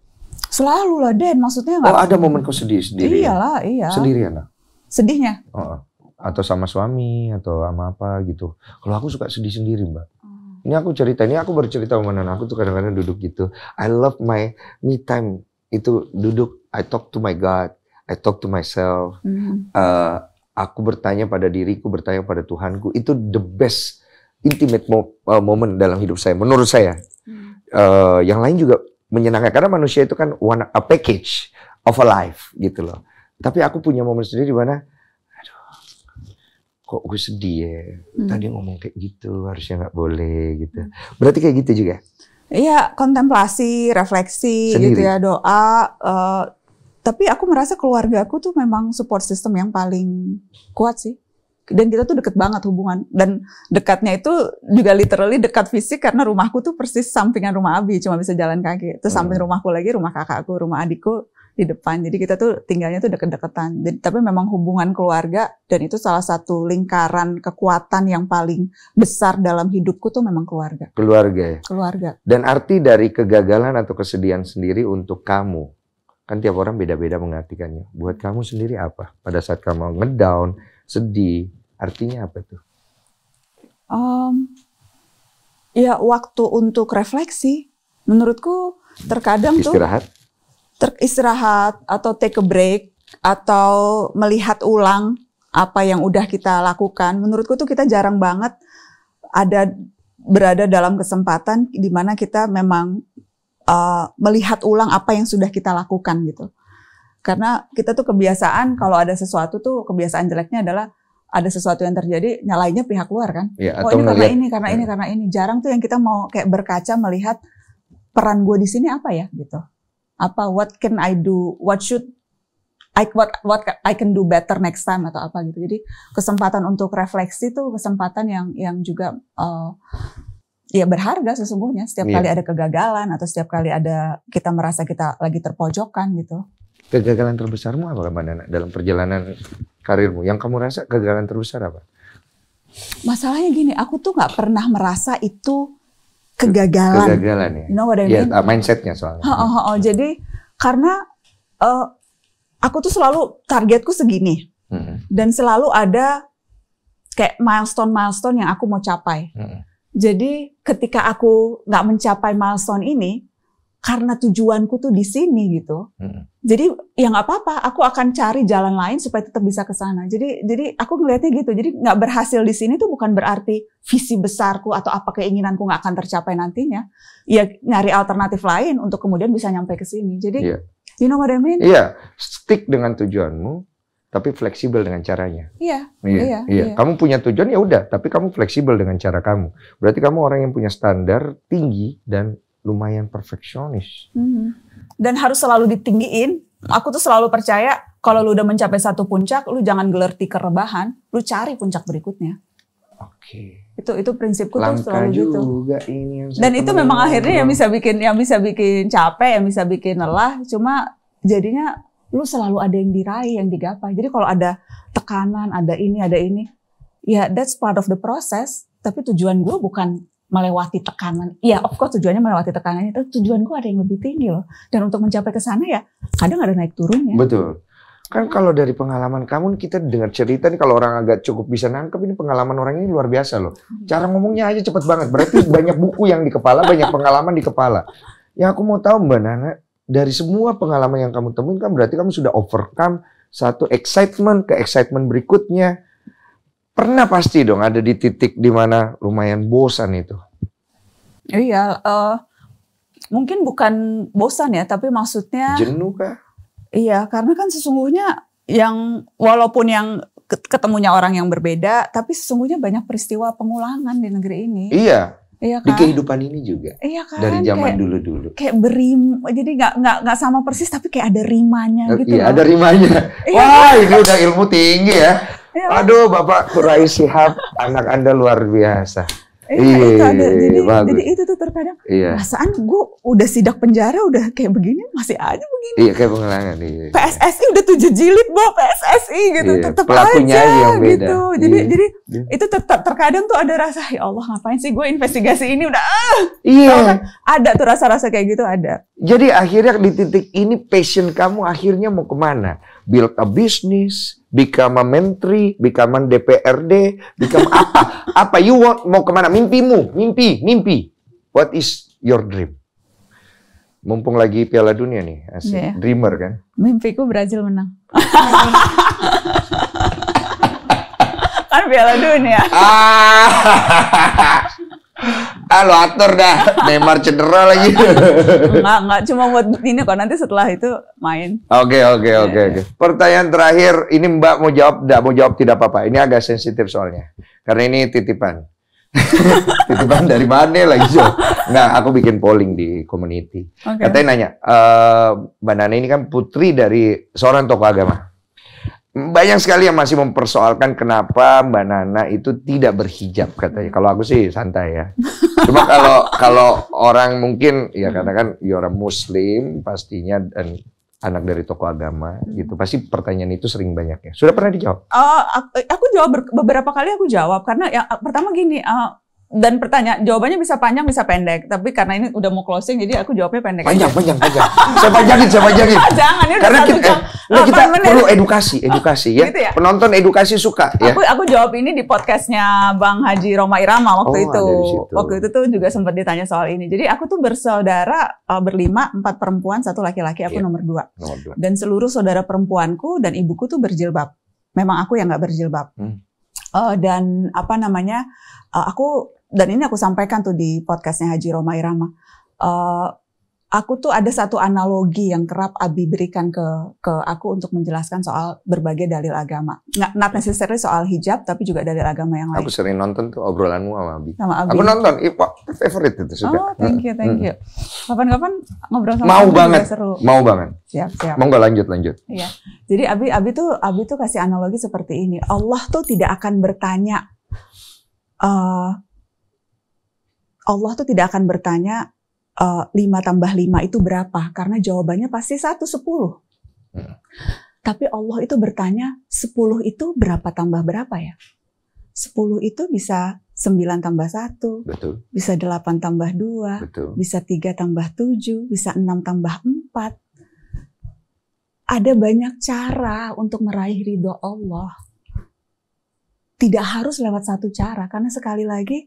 S1: selalu lah Den maksudnya nggak oh ada momen
S2: kau sedih sendiri iyalah iya sendirian lah sedihnya oh, atau sama suami atau sama apa gitu kalau aku suka sedih sendiri mbak ini aku cerita, ini aku bercerita sama Nana. Aku tuh kadang-kadang duduk gitu. I love my me time. Itu duduk, I talk to my God. I talk to myself. Mm -hmm. uh, aku bertanya pada diriku, bertanya pada Tuhanku. Itu the best intimate eh, moment dalam hidup saya. Menurut saya, mm. uh, yang lain juga menyenangkan karena manusia itu kan one a package of a life gitu loh. Tapi aku punya momen sendiri di mana kok gue sedih ya hmm. tadi ngomong kayak gitu harusnya nggak boleh gitu berarti kayak gitu juga
S1: Iya, kontemplasi, refleksi gitu Sendiri. gitu ya, doa. Uh, tapi aku merasa keluarga aku tuh memang support system yang paling kuat sih. Dan kita tuh deket banget hubungan. Dan dekatnya itu juga literally dekat fisik karena rumahku tuh persis sampingan rumah Abi, cuma bisa jalan kaki. Terus hmm. samping rumahku lagi rumah kakakku, rumah adikku di depan. Jadi kita tuh tinggalnya tuh deket-deketan. tapi memang hubungan keluarga dan itu salah satu lingkaran kekuatan yang paling besar dalam hidupku tuh memang keluarga.
S2: Keluarga. Ya? Keluarga. Dan arti dari kegagalan atau kesedihan sendiri untuk kamu kan tiap orang beda-beda mengartikannya. Buat kamu sendiri apa? Pada saat kamu ngedown, sedih, artinya apa tuh?
S1: Um, ya waktu untuk refleksi. Menurutku terkadang Istirahat. tuh teristirahat atau take a break atau melihat ulang apa yang udah kita lakukan, menurutku tuh kita jarang banget ada berada dalam kesempatan di mana kita memang uh, melihat ulang apa yang sudah kita lakukan gitu. Karena kita tuh kebiasaan kalau ada sesuatu tuh kebiasaan jeleknya adalah ada sesuatu yang terjadi nyalainnya pihak luar kan. Ya, oh ini karena ini karena iya. ini karena ini jarang tuh yang kita mau kayak berkaca melihat peran gue di sini apa ya gitu apa what can I do what should I what what I can do better next time atau apa gitu jadi kesempatan untuk refleksi itu kesempatan yang yang juga uh, ya berharga sesungguhnya setiap yeah. kali ada kegagalan atau setiap kali ada kita merasa kita lagi terpojokan gitu
S2: kegagalan terbesarmu apa mbak Nana dalam perjalanan karirmu yang kamu rasa kegagalan terbesar apa
S1: masalahnya gini aku tuh nggak pernah merasa itu kegagalan. Kegagalan
S2: ya. You know what I iya, mean? Ya, mindsetnya soalnya.
S1: Ha, ha, ha. Jadi karena uh, aku tuh selalu targetku segini hmm. dan selalu ada kayak milestone-milestone yang aku mau capai. Hmm. Jadi ketika aku nggak mencapai milestone ini, karena tujuanku tuh di sini gitu. Hmm. Jadi yang apa-apa, aku akan cari jalan lain supaya tetap bisa ke sana. Jadi jadi aku ngelihatnya gitu. Jadi nggak berhasil di sini tuh bukan berarti visi besarku atau apa keinginanku nggak akan tercapai nantinya. Ya nyari alternatif lain untuk kemudian bisa nyampe ke sini. Jadi yeah. you know what I mean? Iya,
S2: yeah. stick dengan tujuanmu tapi fleksibel dengan caranya.
S1: Iya, iya. Iya. iya, iya. Kamu
S2: punya tujuan ya udah, tapi kamu fleksibel dengan cara kamu. Berarti kamu orang yang punya standar tinggi dan lumayan perfeksionis.
S1: Hmm. Dan harus selalu ditinggiin. Aku tuh selalu percaya kalau lu udah mencapai satu puncak, lu jangan gelerti kerebahan, lu cari puncak berikutnya. Oke. Okay. Itu itu prinsipku Langka tuh selalu gitu. juga ini yang Dan itu memang akhirnya yang bisa bikin yang bisa bikin capek, yang bisa bikin lelah, cuma jadinya lu selalu ada yang diraih, yang digapai. Jadi kalau ada tekanan, ada ini, ada ini, ya that's part of the process, tapi tujuan gue bukan melewati tekanan. Iya, of course tujuannya melewati tekanan itu gue ada yang lebih tinggi loh. Dan untuk mencapai ke sana ya kadang ada naik
S2: turunnya. Betul. Kan kalau dari pengalaman kamu kita dengar cerita nih kalau orang agak cukup bisa nangkep ini pengalaman orang ini luar biasa loh. Cara ngomongnya aja cepet banget. Berarti [LAUGHS] banyak buku yang di kepala, banyak pengalaman di kepala. Yang aku mau tahu Mbak Nana, dari semua pengalaman yang kamu temuin kan berarti kamu sudah overcome satu excitement ke excitement berikutnya Pernah pasti dong ada di titik dimana lumayan bosan
S1: itu. Iya, uh, mungkin bukan bosan ya, tapi maksudnya jenuh kah? Iya, karena kan sesungguhnya yang walaupun yang ketemunya orang yang berbeda, tapi sesungguhnya banyak peristiwa pengulangan di negeri ini. Iya. Iya kan? Di
S2: kehidupan ini juga. Iya kan? Dari zaman dulu-dulu.
S1: Kayak, berim, jadi nggak nggak nggak sama persis, tapi kayak ada rimanya eh, gitu. Iya, ada
S2: rimanya. Iya kan? Wah, kan? ini udah ilmu tinggi ya. Iya. Aduh, Bapak Kurai Sihab, anak Anda luar biasa. Iya, itu ada. Jadi, jadi
S1: itu tuh terkadang iya. perasaan gue udah sidak penjara udah kayak begini masih aja begini.
S2: Iya kayak pengelangan. Iya, iya.
S1: PSSI udah tujuh jilid bo PSSI gitu iya, tetap aja yang beda. gitu. Jadi iya. jadi iya. itu tetap terkadang tuh ada rasa ya Allah ngapain sih gue investigasi ini udah. Ah! Iya. Kan? Ada tuh rasa-rasa kayak gitu ada. Jadi akhirnya di
S2: titik ini passion kamu akhirnya mau kemana? build a business, become a menteri, become a DPRD, become [LAUGHS] apa? Apa you want mau kemana? Mimpimu, mimpi, mimpi. What is your dream? Mumpung lagi Piala Dunia nih, asik. Yeah. Dreamer kan?
S1: Mimpiku Brazil menang. [LAUGHS] kan Piala Dunia. Ah.
S2: [LAUGHS] ah lo
S1: atur dah
S2: Neymar cedera lagi nggak
S1: nggak cuma buat ini kok nanti setelah itu main
S2: oke oke oke iya. oke pertanyaan terakhir ini mbak mau jawab tidak mau jawab tidak apa-apa ini agak sensitif soalnya karena ini titipan [LAUGHS] titipan dari mana lagi so nah aku bikin polling di community okay. katanya nanya e, mbak Nana ini kan putri dari seorang tokoh agama banyak sekali yang masih mempersoalkan kenapa Mbak Nana itu tidak berhijab katanya. Kalau aku sih santai ya. Cuma kalau kalau orang mungkin ya karena kan ya orang muslim pastinya dan anak dari toko agama gitu. Pasti pertanyaan itu sering banyak ya. Sudah pernah dijawab?
S1: Uh, aku, aku jawab beberapa kali aku jawab karena ya pertama gini uh, dan pertanyaan jawabannya bisa panjang bisa pendek tapi karena ini udah mau closing jadi aku jawabnya pendek panjang aja.
S2: panjang panjang saya panjangin saya panjangin
S1: [LAUGHS] jangan ini karena kita, jam, eh, kita menit. perlu
S2: edukasi edukasi oh, ya. Gitu ya penonton edukasi suka ya aku
S1: aku jawab ini di podcastnya Bang Haji Roma Irama waktu oh, itu waktu itu tuh juga sempat ditanya soal ini jadi aku tuh bersaudara uh, berlima empat perempuan satu laki-laki aku yeah. nomor, dua. nomor dua dan seluruh saudara perempuanku dan ibuku tuh berjilbab memang aku yang nggak berjilbab hmm. uh, dan apa namanya uh, aku dan ini aku sampaikan tuh di podcastnya Haji Roma Irama. Uh, aku tuh ada satu analogi yang kerap Abi berikan ke ke aku untuk menjelaskan soal berbagai dalil agama. Nggak, not necessarily soal hijab, tapi juga dalil agama yang lain. Aku
S2: sering nonton tuh obrolanmu sama Abi. Sama Abi. Aku nonton, favorite itu sudah. Oh, thank you, thank you.
S1: Kapan-kapan ngobrol sama Mau Abi banget, seru. mau banget. Siap, siap. Mau
S2: nggak lanjut, lanjut.
S1: Iya. Jadi Abi, Abi tuh, Abi tuh kasih analogi seperti ini. Allah tuh tidak akan bertanya. Uh, Allah tuh tidak akan bertanya eh, lima uh, tambah lima itu berapa karena jawabannya pasti satu sepuluh. Hmm. Tapi Allah itu bertanya sepuluh itu berapa tambah berapa ya? Sepuluh itu bisa sembilan tambah satu, bisa delapan tambah dua, bisa tiga tambah tujuh, bisa enam tambah empat. Ada banyak cara untuk meraih ridho Allah. Tidak harus lewat satu cara karena sekali lagi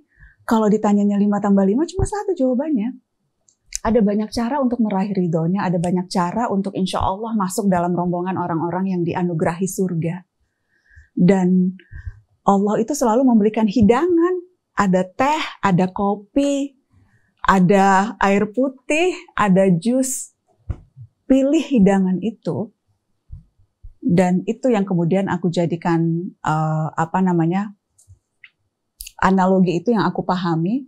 S1: kalau ditanyanya 5 tambah 5 cuma satu jawabannya. Ada banyak cara untuk meraih ridhonya, ada banyak cara untuk insya Allah masuk dalam rombongan orang-orang yang dianugerahi surga. Dan Allah itu selalu memberikan hidangan. Ada teh, ada kopi, ada air putih, ada jus. Pilih hidangan itu dan itu yang kemudian aku jadikan uh, apa namanya analogi itu yang aku pahami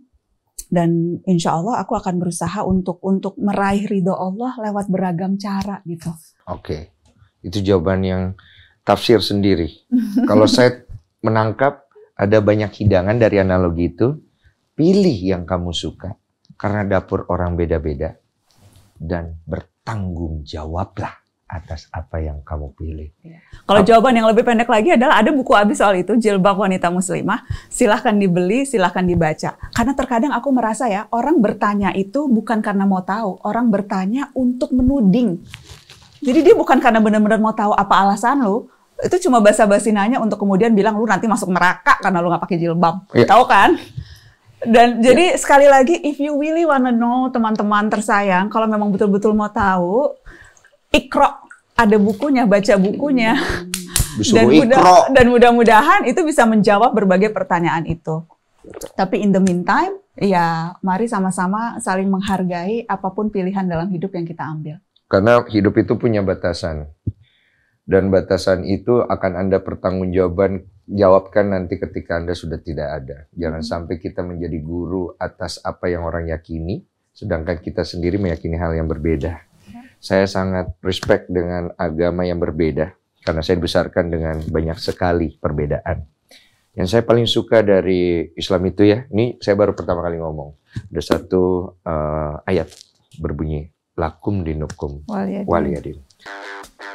S1: dan insya Allah aku akan berusaha untuk untuk meraih ridho Allah lewat beragam cara gitu.
S2: Oke, itu jawaban yang tafsir sendiri.
S1: [LAUGHS] Kalau saya
S2: menangkap ada banyak hidangan dari analogi itu, pilih yang kamu suka karena dapur orang beda-beda dan bertanggung jawablah atas apa yang kamu pilih. Iya.
S1: Kalau jawaban yang lebih pendek lagi adalah ada buku abis soal itu jilbab wanita muslimah. Silahkan dibeli, silahkan dibaca. Karena terkadang aku merasa ya orang bertanya itu bukan karena mau tahu, orang bertanya untuk menuding. Jadi dia bukan karena benar-benar mau tahu apa alasan lu, itu cuma basa-basi nanya untuk kemudian bilang lu nanti masuk neraka karena lu nggak pakai jilbab. Yeah. Tahu kan? Dan iya. jadi sekali lagi, if you really wanna know teman-teman tersayang, kalau memang betul-betul mau tahu, ikro ada bukunya, baca bukunya. dan, mudah, dan mudah-mudahan itu bisa menjawab berbagai pertanyaan itu. Tapi in the meantime, ya mari sama-sama saling menghargai apapun pilihan dalam hidup yang kita ambil.
S2: Karena hidup itu punya batasan. Dan batasan itu akan Anda pertanggungjawaban jawabkan nanti ketika Anda sudah tidak ada. Jangan hmm. sampai kita menjadi guru atas apa yang orang yakini, sedangkan kita sendiri meyakini hal yang berbeda saya sangat respect dengan agama yang berbeda karena saya dibesarkan dengan banyak sekali perbedaan. Yang saya paling suka dari Islam itu ya, ini saya baru pertama kali ngomong. Ada satu uh, ayat berbunyi lakum dinukum waliyadin. waliyadin.